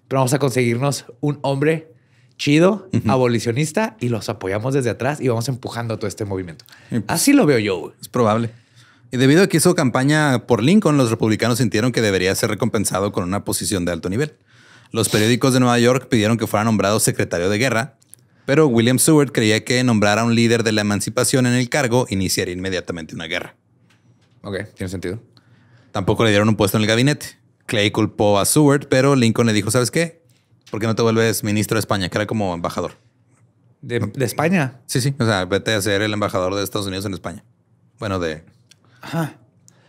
pero vamos a conseguirnos un hombre chido, abolicionista, y los apoyamos desde atrás y vamos empujando todo este movimiento. Pues, Así lo veo yo. Es probable. Y debido a que hizo campaña por Lincoln, los republicanos sintieron que debería ser recompensado con una posición de alto nivel. Los periódicos de Nueva York pidieron que fuera nombrado secretario de guerra pero William Seward creía que nombrar a un líder de la emancipación en el cargo iniciaría inmediatamente una guerra. Ok, tiene sentido. Tampoco le dieron un puesto en el gabinete. Clay culpó a Seward, pero Lincoln le dijo, ¿sabes qué? ¿Por qué no te vuelves ministro de España? Que era como embajador. ¿De, España? Sí, sí. O sea, vete a ser el embajador de Estados Unidos en España. Bueno, de... Ajá.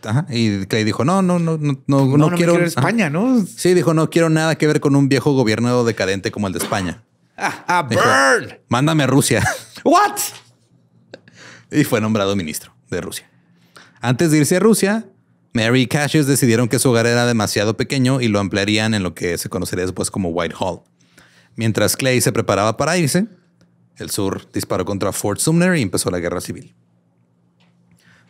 Ajá. Y Clay dijo, no, no, no, no, no, no, quiero... España, ¿no? Sí, dijo, no quiero nada que ver con un viejo gobierno decadente como el de España. Ah, a burn. Mándame a Rusia. What? Y fue nombrado ministro de Rusia. Antes de irse a Rusia, Mary y Cassius decidieron que su hogar era demasiado pequeño y lo ampliarían en lo que se conocería después como Whitehall. Mientras Clay se preparaba para irse, el sur disparó contra Fort Sumner y empezó la guerra civil.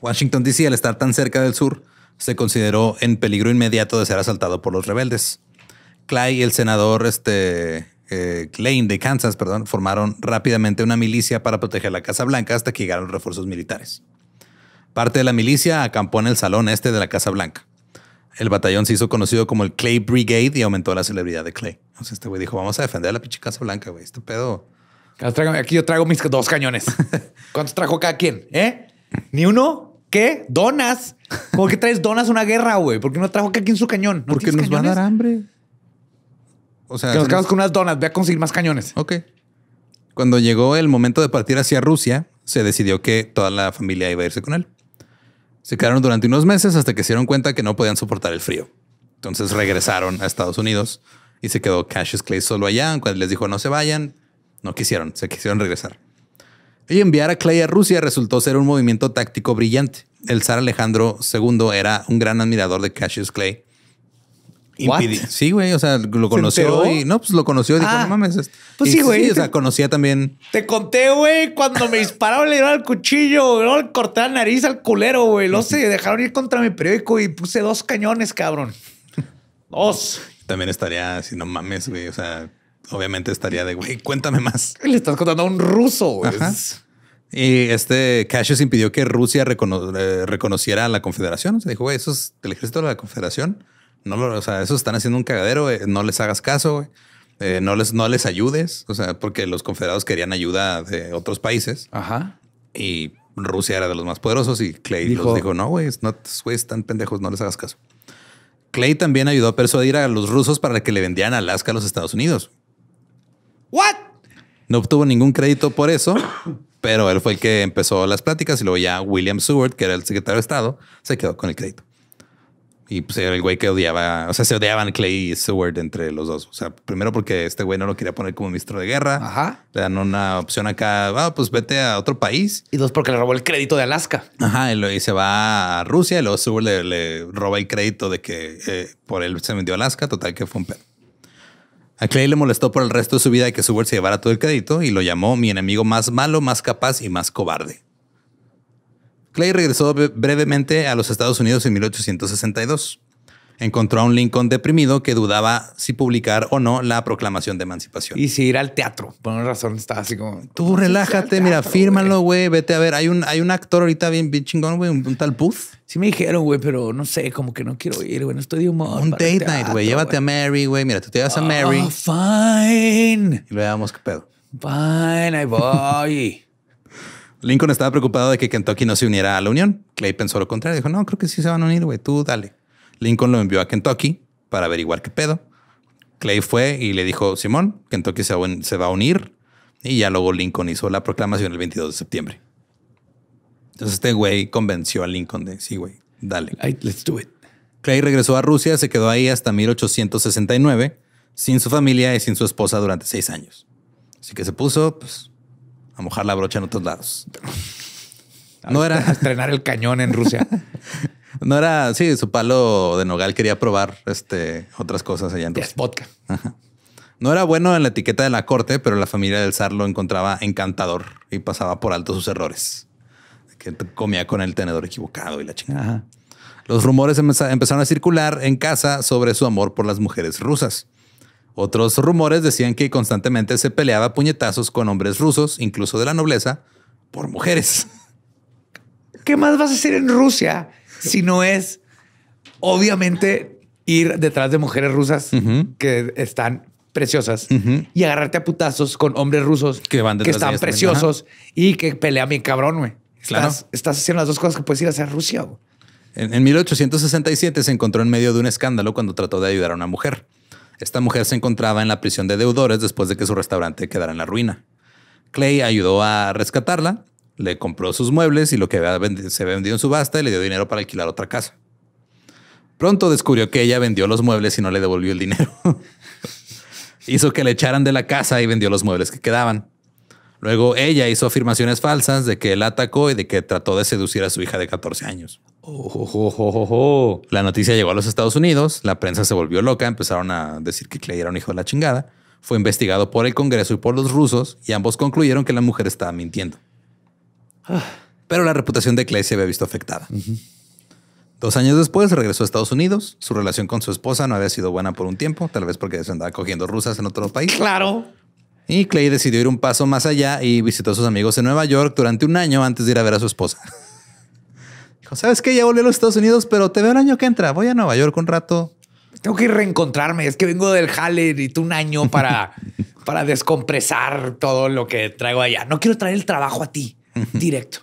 Washington DC, al estar tan cerca del sur, se consideró en peligro inmediato de ser asaltado por los rebeldes. Clay y el senador este, eh, de Kansas, perdón, formaron rápidamente una milicia para proteger la Casa Blanca hasta que llegaron refuerzos militares. Parte de la milicia acampó en el salón este de la Casa Blanca. El batallón se hizo conocido como el Clay Brigade y aumentó la celebridad de Clay. O este güey dijo, vamos a defender la pinche Casa Blanca, güey. Este pedo. Aquí yo traigo mis dos cañones. ¿Cuántos trajo cada quien? ¿Eh? ¿Ni uno? ¿Qué? ¿Donas? ¿Por qué traes donas a una guerra, güey? ¿Por qué no trajo cada quien su cañón? Porque nos van va a dar hambre. O sea, que nos quedamos con unas donas, voy a conseguir más cañones. Ok. Cuando llegó el momento de partir hacia Rusia, se decidió que toda la familia iba a irse con él. Se quedaron durante unos meses hasta que se dieron cuenta que no podían soportar el frío. Entonces regresaron a Estados Unidos y se quedó Cassius Clay solo allá. Cuando les dijo no se vayan, no quisieron, se quisieron regresar. Y enviar a Clay a Rusia resultó ser un movimiento táctico brillante. El zar Alejandro II era un gran admirador de Cassius Clay Sí, güey, o sea, lo conoció y no, pues lo conoció y dijo, ah, no mames. Pues sí, güey. o sea, conocía también. Te conté, güey, cuando me dispararon, le dieron al cuchillo, le le corté la nariz al culero, güey. no sé dejaron ir contra mi periódico y puse dos cañones, cabrón. Dos. También estaría si no mames, güey. O sea, obviamente estaría de, güey, cuéntame más. Le estás contando a un ruso, güey. Y este Cassius impidió que Rusia eh, reconociera a la Confederación. O se dijo, güey, eso es el ejército de la Confederación no o sea, esos están haciendo un cagadero, eh, no les hagas caso, eh, no, les, no les ayudes, o sea, porque los confederados querían ayuda de otros países. Ajá. Y Rusia era de los más poderosos y Clay dijo, los dijo, no, güey, no, están pendejos, no les hagas caso. Clay también ayudó a persuadir a los rusos para que le vendieran Alaska a los Estados Unidos. ¿What? No obtuvo ningún crédito por eso, pero él fue el que empezó las pláticas y luego ya William Seward, que era el secretario de Estado, se quedó con el crédito. Y pues el güey que odiaba, o sea, se odiaban Clay y Seward entre los dos. O sea, primero porque este güey no lo quería poner como ministro de guerra. Ajá. Le dan una opción acá, va, ah, pues vete a otro país. Y dos, porque le robó el crédito de Alaska. Ajá, y, se va a Rusia y luego Seward le, roba el crédito de que eh, por él se vendió Alaska. Total, que fue un pedo. A Clay le molestó por el resto de su vida que Seward se llevara todo el crédito y lo llamó mi enemigo más malo, más capaz y más cobarde. Clay regresó brevemente a los Estados Unidos en 1862. Encontró a un Lincoln deprimido que dudaba si publicar o no la proclamación de emancipación. Y si ir al teatro, por una razón estaba así como... Tú relájate, mira, fírmalo, güey, vete a ver. Hay un, hay un actor ahorita bien, bien chingón, güey, un, tal Booth. Sí me dijeron, güey, pero no sé, como que no quiero ir, güey, no estoy de humor. Un date night, güey, llévate a Mary, güey, mira, tú te llevas a Mary. Ah, fine. Y le damos qué pedo. Fine, ahí voy. Lincoln estaba preocupado de que Kentucky no se uniera a la Unión. Clay pensó lo contrario. Dijo, no, creo que sí se van a unir, güey. Tú dale. Lincoln lo envió a Kentucky para averiguar qué pedo. Clay fue y le dijo, Simón, Kentucky se va a unir. Y ya luego Lincoln hizo la proclamación el 22 de septiembre. Entonces este güey convenció a Lincoln de, sí, güey, dale. Let's do it. Clay regresó a Rusia, se quedó ahí hasta 1869, sin su familia y sin su esposa durante seis años. Así que se puso, pues, a mojar la brocha en otros lados. no era estrenar el cañón en Rusia. no era, sí, su palo de nogal quería probar este, otras cosas allá en Rusia. No era bueno en la etiqueta de la corte, pero la familia del zar lo encontraba encantador y pasaba por alto sus errores. Que comía con el tenedor equivocado y la chingada. Los rumores empezaron a circular en casa sobre su amor por las mujeres rusas. Otros rumores decían que constantemente se peleaba puñetazos con hombres rusos, incluso de la nobleza, por mujeres. ¿Qué más vas a hacer en Rusia si no es, obviamente, ir detrás de mujeres rusas que están preciosas y agarrarte a putazos con hombres rusos que, están preciosos y que pelea mi cabrón, güey. Estás, haciendo las dos cosas que puedes ir a hacer Rusia. en 1867 se encontró en medio de un escándalo cuando trató de ayudar a una mujer. Esta mujer se encontraba en la prisión de deudores después de que su restaurante quedara en la ruina. Clay ayudó a rescatarla, le compró sus muebles y lo que se vendió en subasta y le dio dinero para alquilar otra casa. Pronto descubrió que ella vendió los muebles y no le devolvió el dinero. Hizo que le echaran de la casa y vendió los muebles que quedaban. Luego ella hizo afirmaciones falsas de que él atacó y de que trató de seducir a su hija de 14 años. la noticia llegó a los Estados Unidos, la prensa se volvió loca, empezaron a decir que Clay era un hijo de la chingada. Fue investigado por el Congreso y por los rusos y ambos concluyeron que la mujer estaba mintiendo. Pero la reputación de Clay se había visto afectada. Dos años después regresó a Estados Unidos. Su relación con su esposa no había sido buena por un tiempo, tal vez porque se andaba cogiendo rusas en otro país. Claro. Y Clay decidió ir un paso más allá y visitó a sus amigos en Nueva York durante un año antes de ir a ver a su esposa. Dijo, ¿sabes que Ya volví a los Estados Unidos, pero te veo el año que entra. Voy a Nueva York un rato. Tengo que ir reencontrarme. Es que vengo del Haller y tú un año para, para descompresar todo lo que traigo allá. No quiero traer el trabajo a ti directo.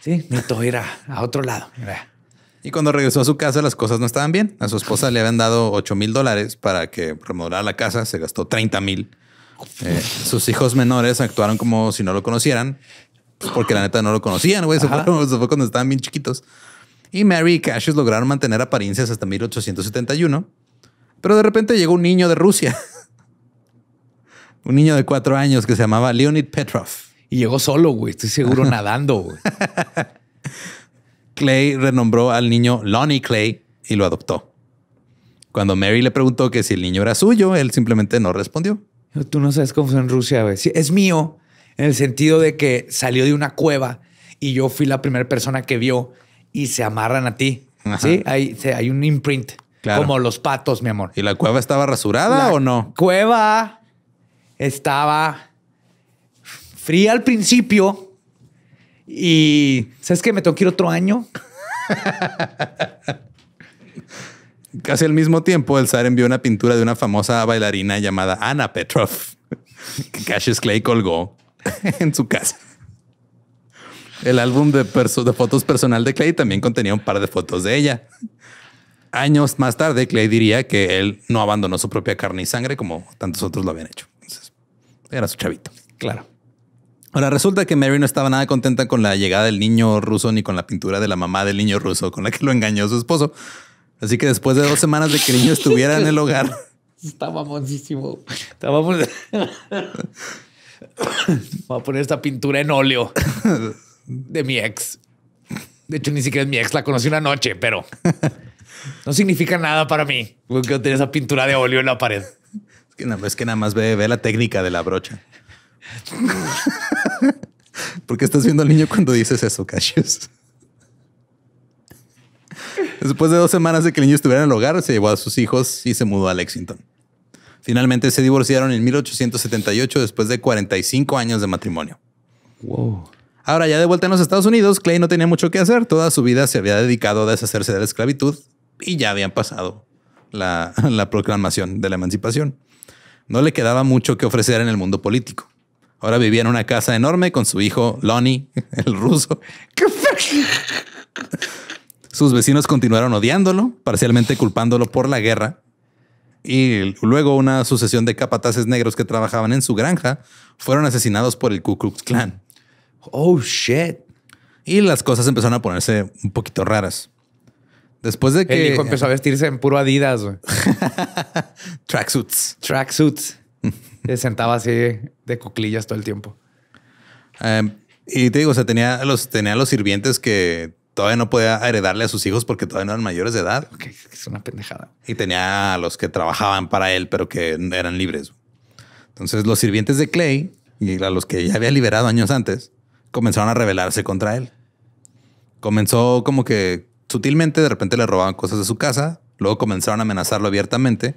Sí, necesito ir a, a otro lado. Y cuando regresó a su casa, las cosas no estaban bien. A su esposa le habían dado 8 mil dólares para que remodelara la casa. Se gastó 30 mil. Eh, sus hijos menores actuaron como si no lo conocieran, pues porque la neta no lo conocían, güey. Se, fue, cuando estaban bien chiquitos. Y Mary y Cassius lograron mantener apariencias hasta 1871. Pero de repente llegó un niño de Rusia. un niño de cuatro años que se llamaba Leonid Petrov. Y llegó solo, güey. Estoy seguro nadando, Clay renombró al niño Lonnie Clay y lo adoptó. Cuando Mary le preguntó que si el niño era suyo, él simplemente no respondió. Tú no sabes cómo fue en Rusia, Es mío en el sentido de que salió de una cueva y yo fui la primera persona que vio y se amarran a ti. Sí, hay, un imprint. Como los patos, mi amor. ¿Y la cueva estaba rasurada o no? Cueva estaba fría al principio y sabes que me tengo que ir otro año. Casi al mismo tiempo, el zar envió una pintura de una famosa bailarina llamada Anna Petrov, que Cassius Clay colgó en su casa. El álbum de, fotos personal de Clay también contenía un par de fotos de ella. Años más tarde, Clay diría que él no abandonó su propia carne y sangre como tantos otros lo habían hecho. era su chavito. Claro. Ahora resulta que Mary no estaba nada contenta con la llegada del niño ruso ni con la pintura de la mamá del niño ruso con la que lo engañó su esposo. Así que después de dos semanas de que el niño estuviera en el hogar. Está mamoncísimo. Está Voy a poner esta pintura en óleo de mi ex. De hecho, ni siquiera es mi ex, la conocí una noche, pero no significa nada para mí. Porque yo esa pintura de óleo en la pared. Es que, nada más ve, la técnica de la brocha. ¿Por qué estás viendo al niño cuando dices eso, Cassius? Después de dos semanas de que el niño estuviera en el hogar, se llevó a sus hijos y se mudó a Lexington. Finalmente se divorciaron en 1878 después de 45 años de matrimonio. Wow. Ahora, ya de vuelta en los Estados Unidos, Clay no tenía mucho que hacer. Toda su vida se había dedicado a deshacerse de la esclavitud y ya habían pasado la, la proclamación de la emancipación. No le quedaba mucho que ofrecer en el mundo político. Ahora vivía en una casa enorme con su hijo Lonnie, el ruso. Sus vecinos continuaron odiándolo, parcialmente culpándolo por la guerra. Y luego una sucesión de capataces negros que trabajaban en su granja fueron asesinados por el Ku Klux Klan. Oh, shit. Y las cosas empezaron a ponerse un poquito raras. Después de que... El empezó a vestirse en puro Adidas. Tracksuits. Tracksuits. Se sentaba así de cuclillas todo el tiempo. Em, y te digo, o sea, tenía los, tenía los sirvientes que todavía no podía heredarle a sus hijos porque todavía no eran mayores de edad. es una pendejada. Y tenía a los que trabajaban para él, pero que eran libres. Entonces, los sirvientes de Clay y a los que ya había liberado años antes comenzaron a rebelarse contra él. Comenzó como que sutilmente, de repente le robaban cosas de su casa, luego comenzaron a amenazarlo abiertamente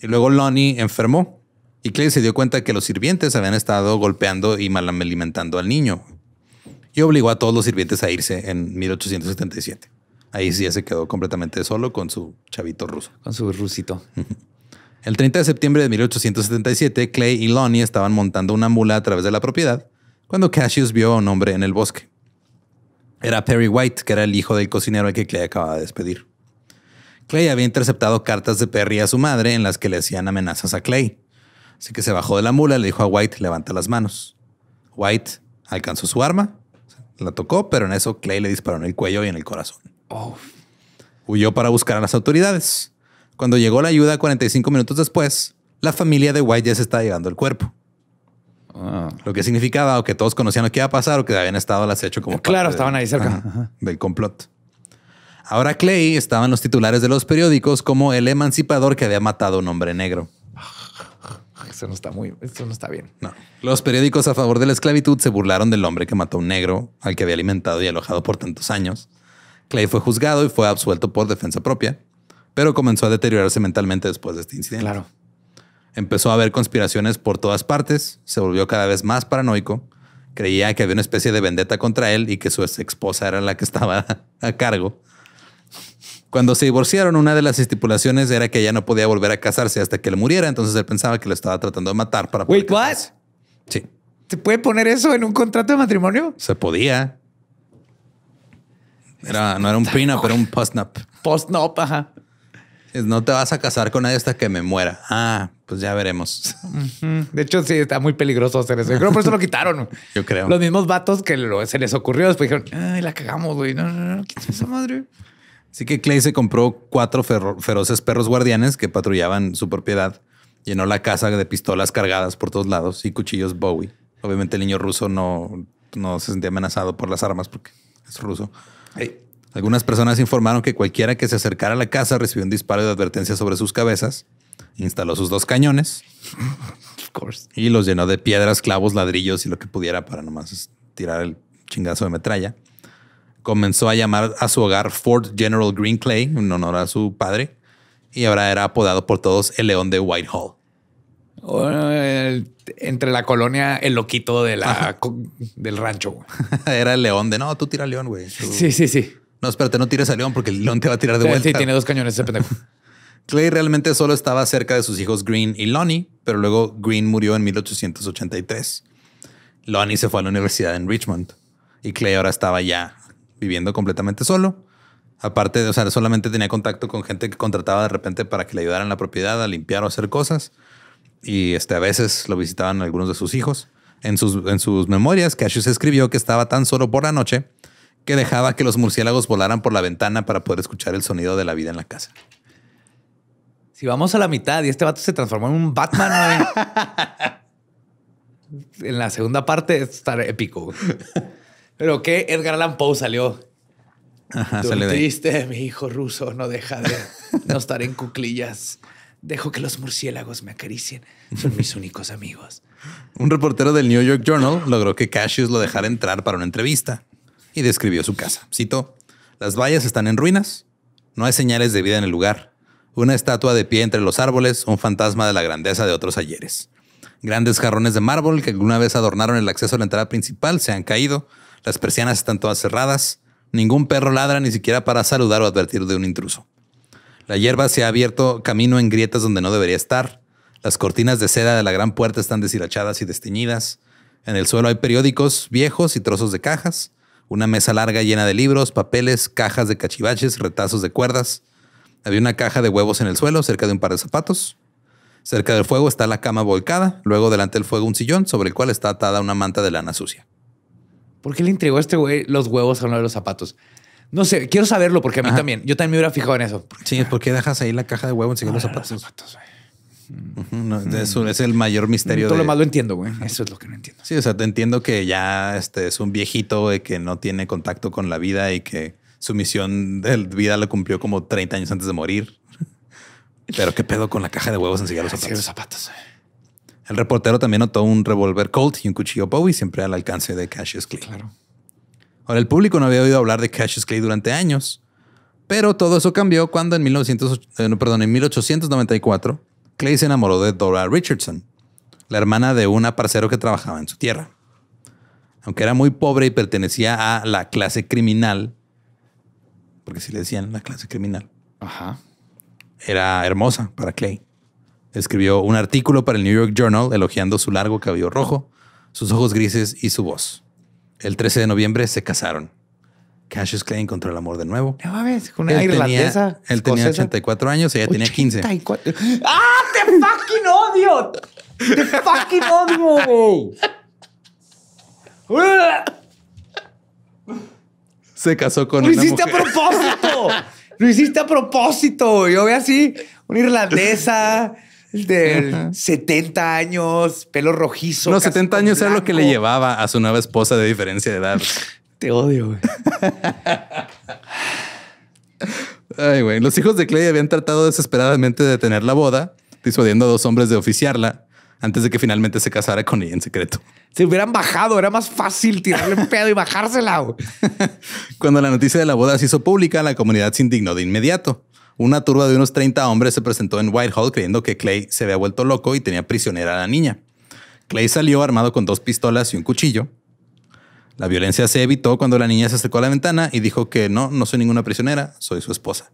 y luego Lonnie enfermó. Y Clay se dio cuenta que los sirvientes habían estado golpeando y mal alimentando al niño y obligó a todos los sirvientes a irse en 1877. Ahí sí ya se quedó completamente solo con su chavito ruso. Con su rusito. El 30 de septiembre de 1877, Clay y Lonnie estaban montando una mula a través de la propiedad cuando Cassius vio a un hombre en el bosque. Era Perry White, que era el hijo del cocinero al que Clay acababa de despedir. Clay había interceptado cartas de Perry a su madre en las que le hacían amenazas a Clay. Así que se bajó de la mula y le dijo a White, levanta las manos. White alcanzó su arma la tocó, pero en eso Clay le disparó en el cuello y en el corazón. Huyó para buscar a las autoridades. Cuando llegó la ayuda 45 minutos después, la familia de White ya se está llegando el cuerpo. Ah. Lo que significaba que todos conocían lo que iba a pasar o que habían estado al acecho como... Claro, estaban ahí cerca. del complot. Ahora Clay estaba en los titulares de los periódicos como el emancipador que había matado a un hombre negro eso no está muy, no está bien. Los periódicos a favor de la esclavitud se burlaron del hombre que mató a un negro al que había alimentado y alojado por tantos años. Clay fue juzgado y fue absuelto por defensa propia, pero comenzó a deteriorarse mentalmente después de este incidente. Claro. Empezó a haber conspiraciones por todas partes, se volvió cada vez más paranoico, creía que había una especie de vendetta contra él y que su ex esposa era la que estaba a cargo. Cuando se divorciaron, una de las estipulaciones era que ella no podía volver a casarse hasta que él muriera. Entonces él pensaba que lo estaba tratando de matar para. Wait, Sí. ¿Se puede poner eso en un contrato de matrimonio? Se podía. Era, no era un pina, pero un post Postnup, ajá. No te vas a casar con nadie hasta que me muera. Ah, pues ya veremos. De hecho, sí, está muy peligroso hacer eso. creo por eso lo quitaron. Yo creo. Los mismos vatos que se les ocurrió después dijeron, ay, la cagamos, güey. No, no, no, ¿qué esa madre? Así que Clay se compró cuatro feroces perros guardianes que patrullaban su propiedad. Llenó la casa de pistolas cargadas por todos lados y cuchillos Bowie. Obviamente el niño ruso no, se sentía amenazado por las armas porque es ruso. Algunas personas informaron que cualquiera que se acercara a la casa recibió un disparo de advertencia sobre sus cabezas. Instaló sus dos cañones. Y los llenó de piedras, clavos, ladrillos y lo que pudiera para nomás tirar el chingazo de metralla comenzó a llamar a su hogar Fort General Green Clay en honor a su padre y ahora era apodado por todos el León de Whitehall. entre la colonia, el loquito de la, del rancho. Era el león de no, tú tira al león, güey. Sí, sí, sí. No, espérate, no tires al león porque el león te va a tirar de vuelta. Sí, tiene dos cañones ese pendejo. Clay realmente solo estaba cerca de sus hijos Green y Lonnie, pero luego Green murió en 1883. Lonnie se fue a la universidad en Richmond y Clay ahora estaba ya viviendo completamente solo. Aparte, o sea, solamente tenía contacto con gente que contrataba de repente para que le ayudaran la propiedad a limpiar o hacer cosas. Y este, a veces lo visitaban algunos de sus hijos. En sus, en sus memorias, Cassius escribió que estaba tan solo por la noche que dejaba que los murciélagos volaran por la ventana para poder escuchar el sonido de la vida en la casa. Si vamos a la mitad y este vato se transformó en un Batman, en la segunda parte estará épico. Pero que Edgar Allan Poe salió. Ajá, triste, mi hijo ruso no deja de no estar en cuclillas. Dejo que los murciélagos me acaricien. Son mis únicos amigos. Un reportero del New York Journal logró que Cassius lo dejara entrar para una entrevista y describió su casa. Citó, las vallas están en ruinas, no hay señales de vida en el lugar, una estatua de pie entre los árboles, un fantasma de la grandeza de otros ayeres. Grandes jarrones de mármol que alguna vez adornaron el acceso a la entrada principal se han caído las persianas están todas cerradas. Ningún perro ladra ni siquiera para saludar o advertir de un intruso. La hierba se ha abierto camino en grietas donde no debería estar. Las cortinas de seda de la gran puerta están deshilachadas y desteñidas. En el suelo hay periódicos viejos y trozos de cajas. Una mesa larga llena de libros, papeles, cajas de cachivaches, retazos de cuerdas. Había una caja de huevos en el suelo cerca de un par de zapatos. Cerca del fuego está la cama volcada, luego delante del fuego un sillón sobre el cual está atada una manta de lana sucia. ¿Por qué le entregó a este güey los huevos a uno de los zapatos? No sé, quiero saberlo porque a mí también. Yo también me hubiera fijado en eso. Sí, ¿por qué dejas ahí la caja de huevos enseguida los ah, zapatos? eso es el mayor misterio. Todo lo más lo entiendo, güey. Eso es lo que no entiendo. Sí, o sea, te entiendo que ya este es un viejito y que no tiene contacto con la vida y que su misión de vida la cumplió como 30 años antes de morir. Pero qué pedo con la caja de huevos en los zapatos. los zapatos. El reportero también notó un revólver Colt y un cuchillo Bowie siempre al alcance de Cassius Clay. Claro. Ahora, el público no había oído hablar de Cassius Clay durante años, pero todo eso cambió cuando en, eh, perdón, en 1894 Clay se enamoró de Dora Richardson, la hermana de un aparcero que trabajaba en su tierra. Aunque era muy pobre y pertenecía a la clase criminal, porque si le decían la clase criminal, Ajá. era hermosa para Clay escribió un artículo para el New York Journal elogiando su largo cabello rojo, sus ojos grises y su voz. El 13 de noviembre se casaron. Cassius Clay encontró el amor de nuevo. No mames, una irlandesa. él tenía 84 años, y ella tenía 15. ¡Ah, te fucking odio! ¡Te fucking odio, Se casó con ¡Lo hiciste a propósito! ¡Lo hiciste a propósito! Yo veo así, una irlandesa de 70 años, pelo rojizo. No, 70 años era lo que le llevaba a su nueva esposa de diferencia de edad. Te odio, Ay, güey. Los hijos de Clay habían tratado desesperadamente de tener la boda, disuadiendo a dos hombres de oficiarla antes de que finalmente se casara con ella en secreto. Se hubieran bajado, era más fácil tirarle un pedo y bajársela. Cuando la noticia de la boda se hizo pública, la comunidad se indignó de inmediato. Una turba de unos 30 hombres se presentó en Whitehall creyendo que Clay se había vuelto loco y tenía prisionera a la niña. Clay salió armado con dos pistolas y un cuchillo. La violencia se evitó cuando la niña se acercó a la ventana y dijo que no, no soy ninguna prisionera, soy su esposa.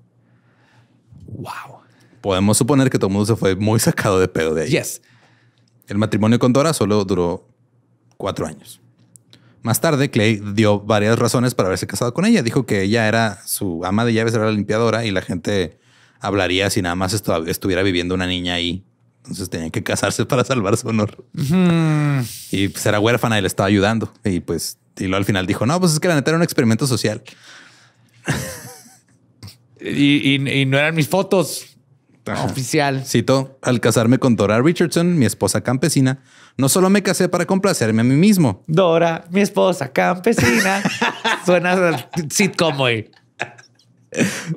Wow. Podemos suponer que todo el mundo se fue muy sacado de pedo de ahí. Yes. El matrimonio con Dora solo duró cuatro años. Más tarde, Clay dio varias razones para haberse casado con ella. Dijo que ella era su ama de llaves, era la limpiadora y la gente hablaría si nada más estuviera viviendo una niña ahí. Entonces tenía que casarse para salvar su honor. Y pues era huérfana y le estaba ayudando. Y pues, y luego al final dijo, no, pues es que la neta era un experimento social. y, no eran mis fotos. Oficial. Cito, al casarme con Dora Richardson, mi esposa campesina, no solo me casé para complacerme a mí mismo. Dora, mi esposa campesina. Suena sitcom hoy.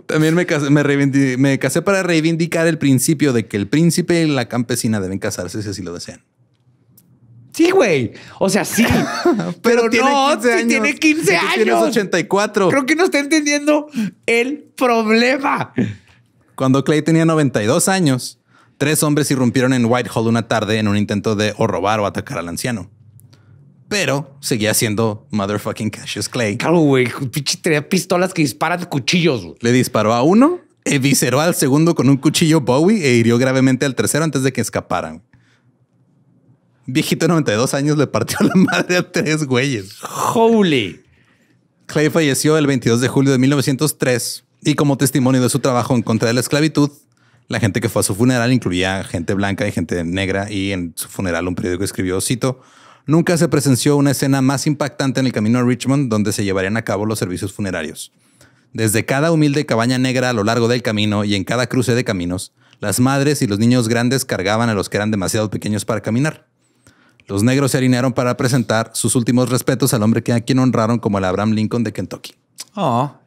También me casé, para reivindicar el principio de que el príncipe y la campesina deben casarse si así lo desean. Sí, güey. O sea, sí. pero, tiene 15 años. tiene 84. Creo que no está entendiendo el problema. Cuando Clay tenía 92 años, tres hombres irrumpieron en Whitehall una tarde en un intento de o robar o atacar al anciano. Pero seguía siendo motherfucking Cassius Clay. Claro, güey. tenía pistolas que disparan cuchillos. Le disparó a uno, evisceró al segundo con un cuchillo Bowie e hirió gravemente al tercero antes de que escaparan. Viejito de 92 años le partió la madre a tres güeyes. Holy. Clay falleció el 22 de julio de 1903 y como testimonio de su trabajo en contra de la esclavitud, la gente que fue a su funeral incluía gente blanca y gente negra y en su funeral un periódico escribió, cito, nunca se presenció una escena más impactante en el camino a Richmond donde se llevarían a cabo los servicios funerarios. Desde cada humilde cabaña negra a lo largo del camino y en cada cruce de caminos, las madres y los niños grandes cargaban a los que eran demasiado pequeños para caminar. Los negros se alinearon para presentar sus últimos respetos al hombre que a quien honraron como el Abraham Lincoln de Kentucky. Ah,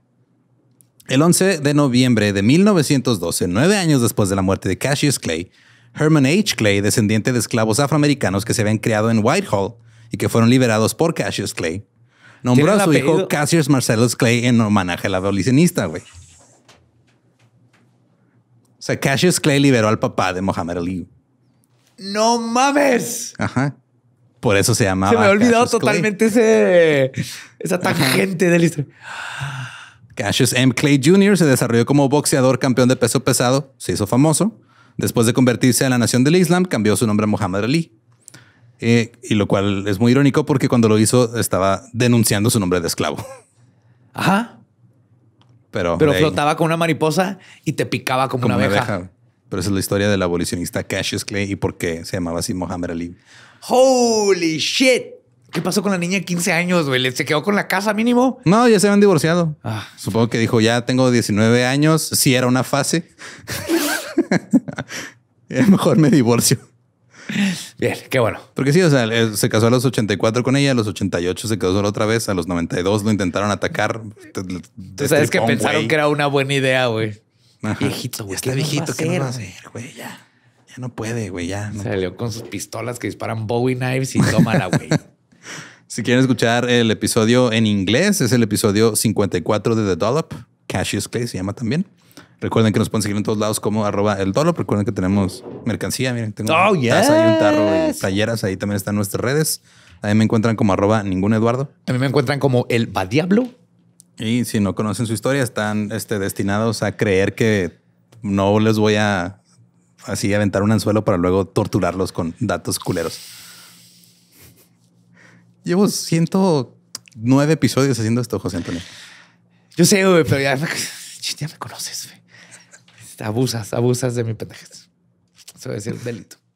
el 11 de noviembre de 1912, nueve años después de la muerte de Cassius Clay, Herman H. Clay, descendiente de esclavos afroamericanos que se habían criado en Whitehall y que fueron liberados por Cassius Clay, nombró a su hijo Cassius Marcellus Clay en homenaje al abolicionista, güey. O sea, Cassius Clay liberó al papá de Muhammad Ali. ¡No mames! Ajá. Por eso se llamaba. Se me ha olvidado totalmente ese, esa tangente de la historia. Cassius M. Clay Jr. se desarrolló como boxeador campeón de peso pesado, se hizo famoso. Después de convertirse a la nación del Islam, cambió su nombre a Muhammad Ali. Eh, y lo cual es muy irónico porque cuando lo hizo estaba denunciando su nombre de esclavo. Ajá. Pero, Pero flotaba con una mariposa y te picaba como, una, abeja. abeja. Pero esa es la historia del abolicionista Cassius Clay y por qué se llamaba así Muhammad Ali. Holy shit. ¿Qué pasó con la niña de 15 años, güey? ¿Se quedó con la casa mínimo? No, ya se habían divorciado. Ah. Supongo que dijo, ya tengo 19 años. Sí, era una fase. Mejor me divorcio. Bien, qué bueno. Porque sí, o sea, eh, se casó a los 84 con ella, a los 88 se casó solo otra vez, a los 92 lo intentaron atacar. O sea, que pensaron que era una buena idea, güey. Viejito, güey. Está viejito, ¿qué no va a hacer, güey? Ya, ya no puede, güey, ya. Salió con sus pistolas que disparan Bowie knives y tómala, güey. Si quieren escuchar el episodio en inglés, es el episodio 54 de The Dollop. Cassius Clay se llama también. Recuerden que nos pueden seguir en todos lados como arroba el Dollop. Recuerden que tenemos mercancía. Miren, tengo oh, un tarro y talleras. Ahí también están nuestras redes. Ahí me encuentran como arroba ningún Eduardo. A mí me encuentran como el diablo. Y si no conocen su historia, están este, destinados a creer que no les voy a así aventar un anzuelo para luego torturarlos con datos culeros. Llevo 109 episodios haciendo esto, José Antonio. Yo sé, güey, pero ya, me conoces, güey. Abusas, abusas de mi va a decir un delito.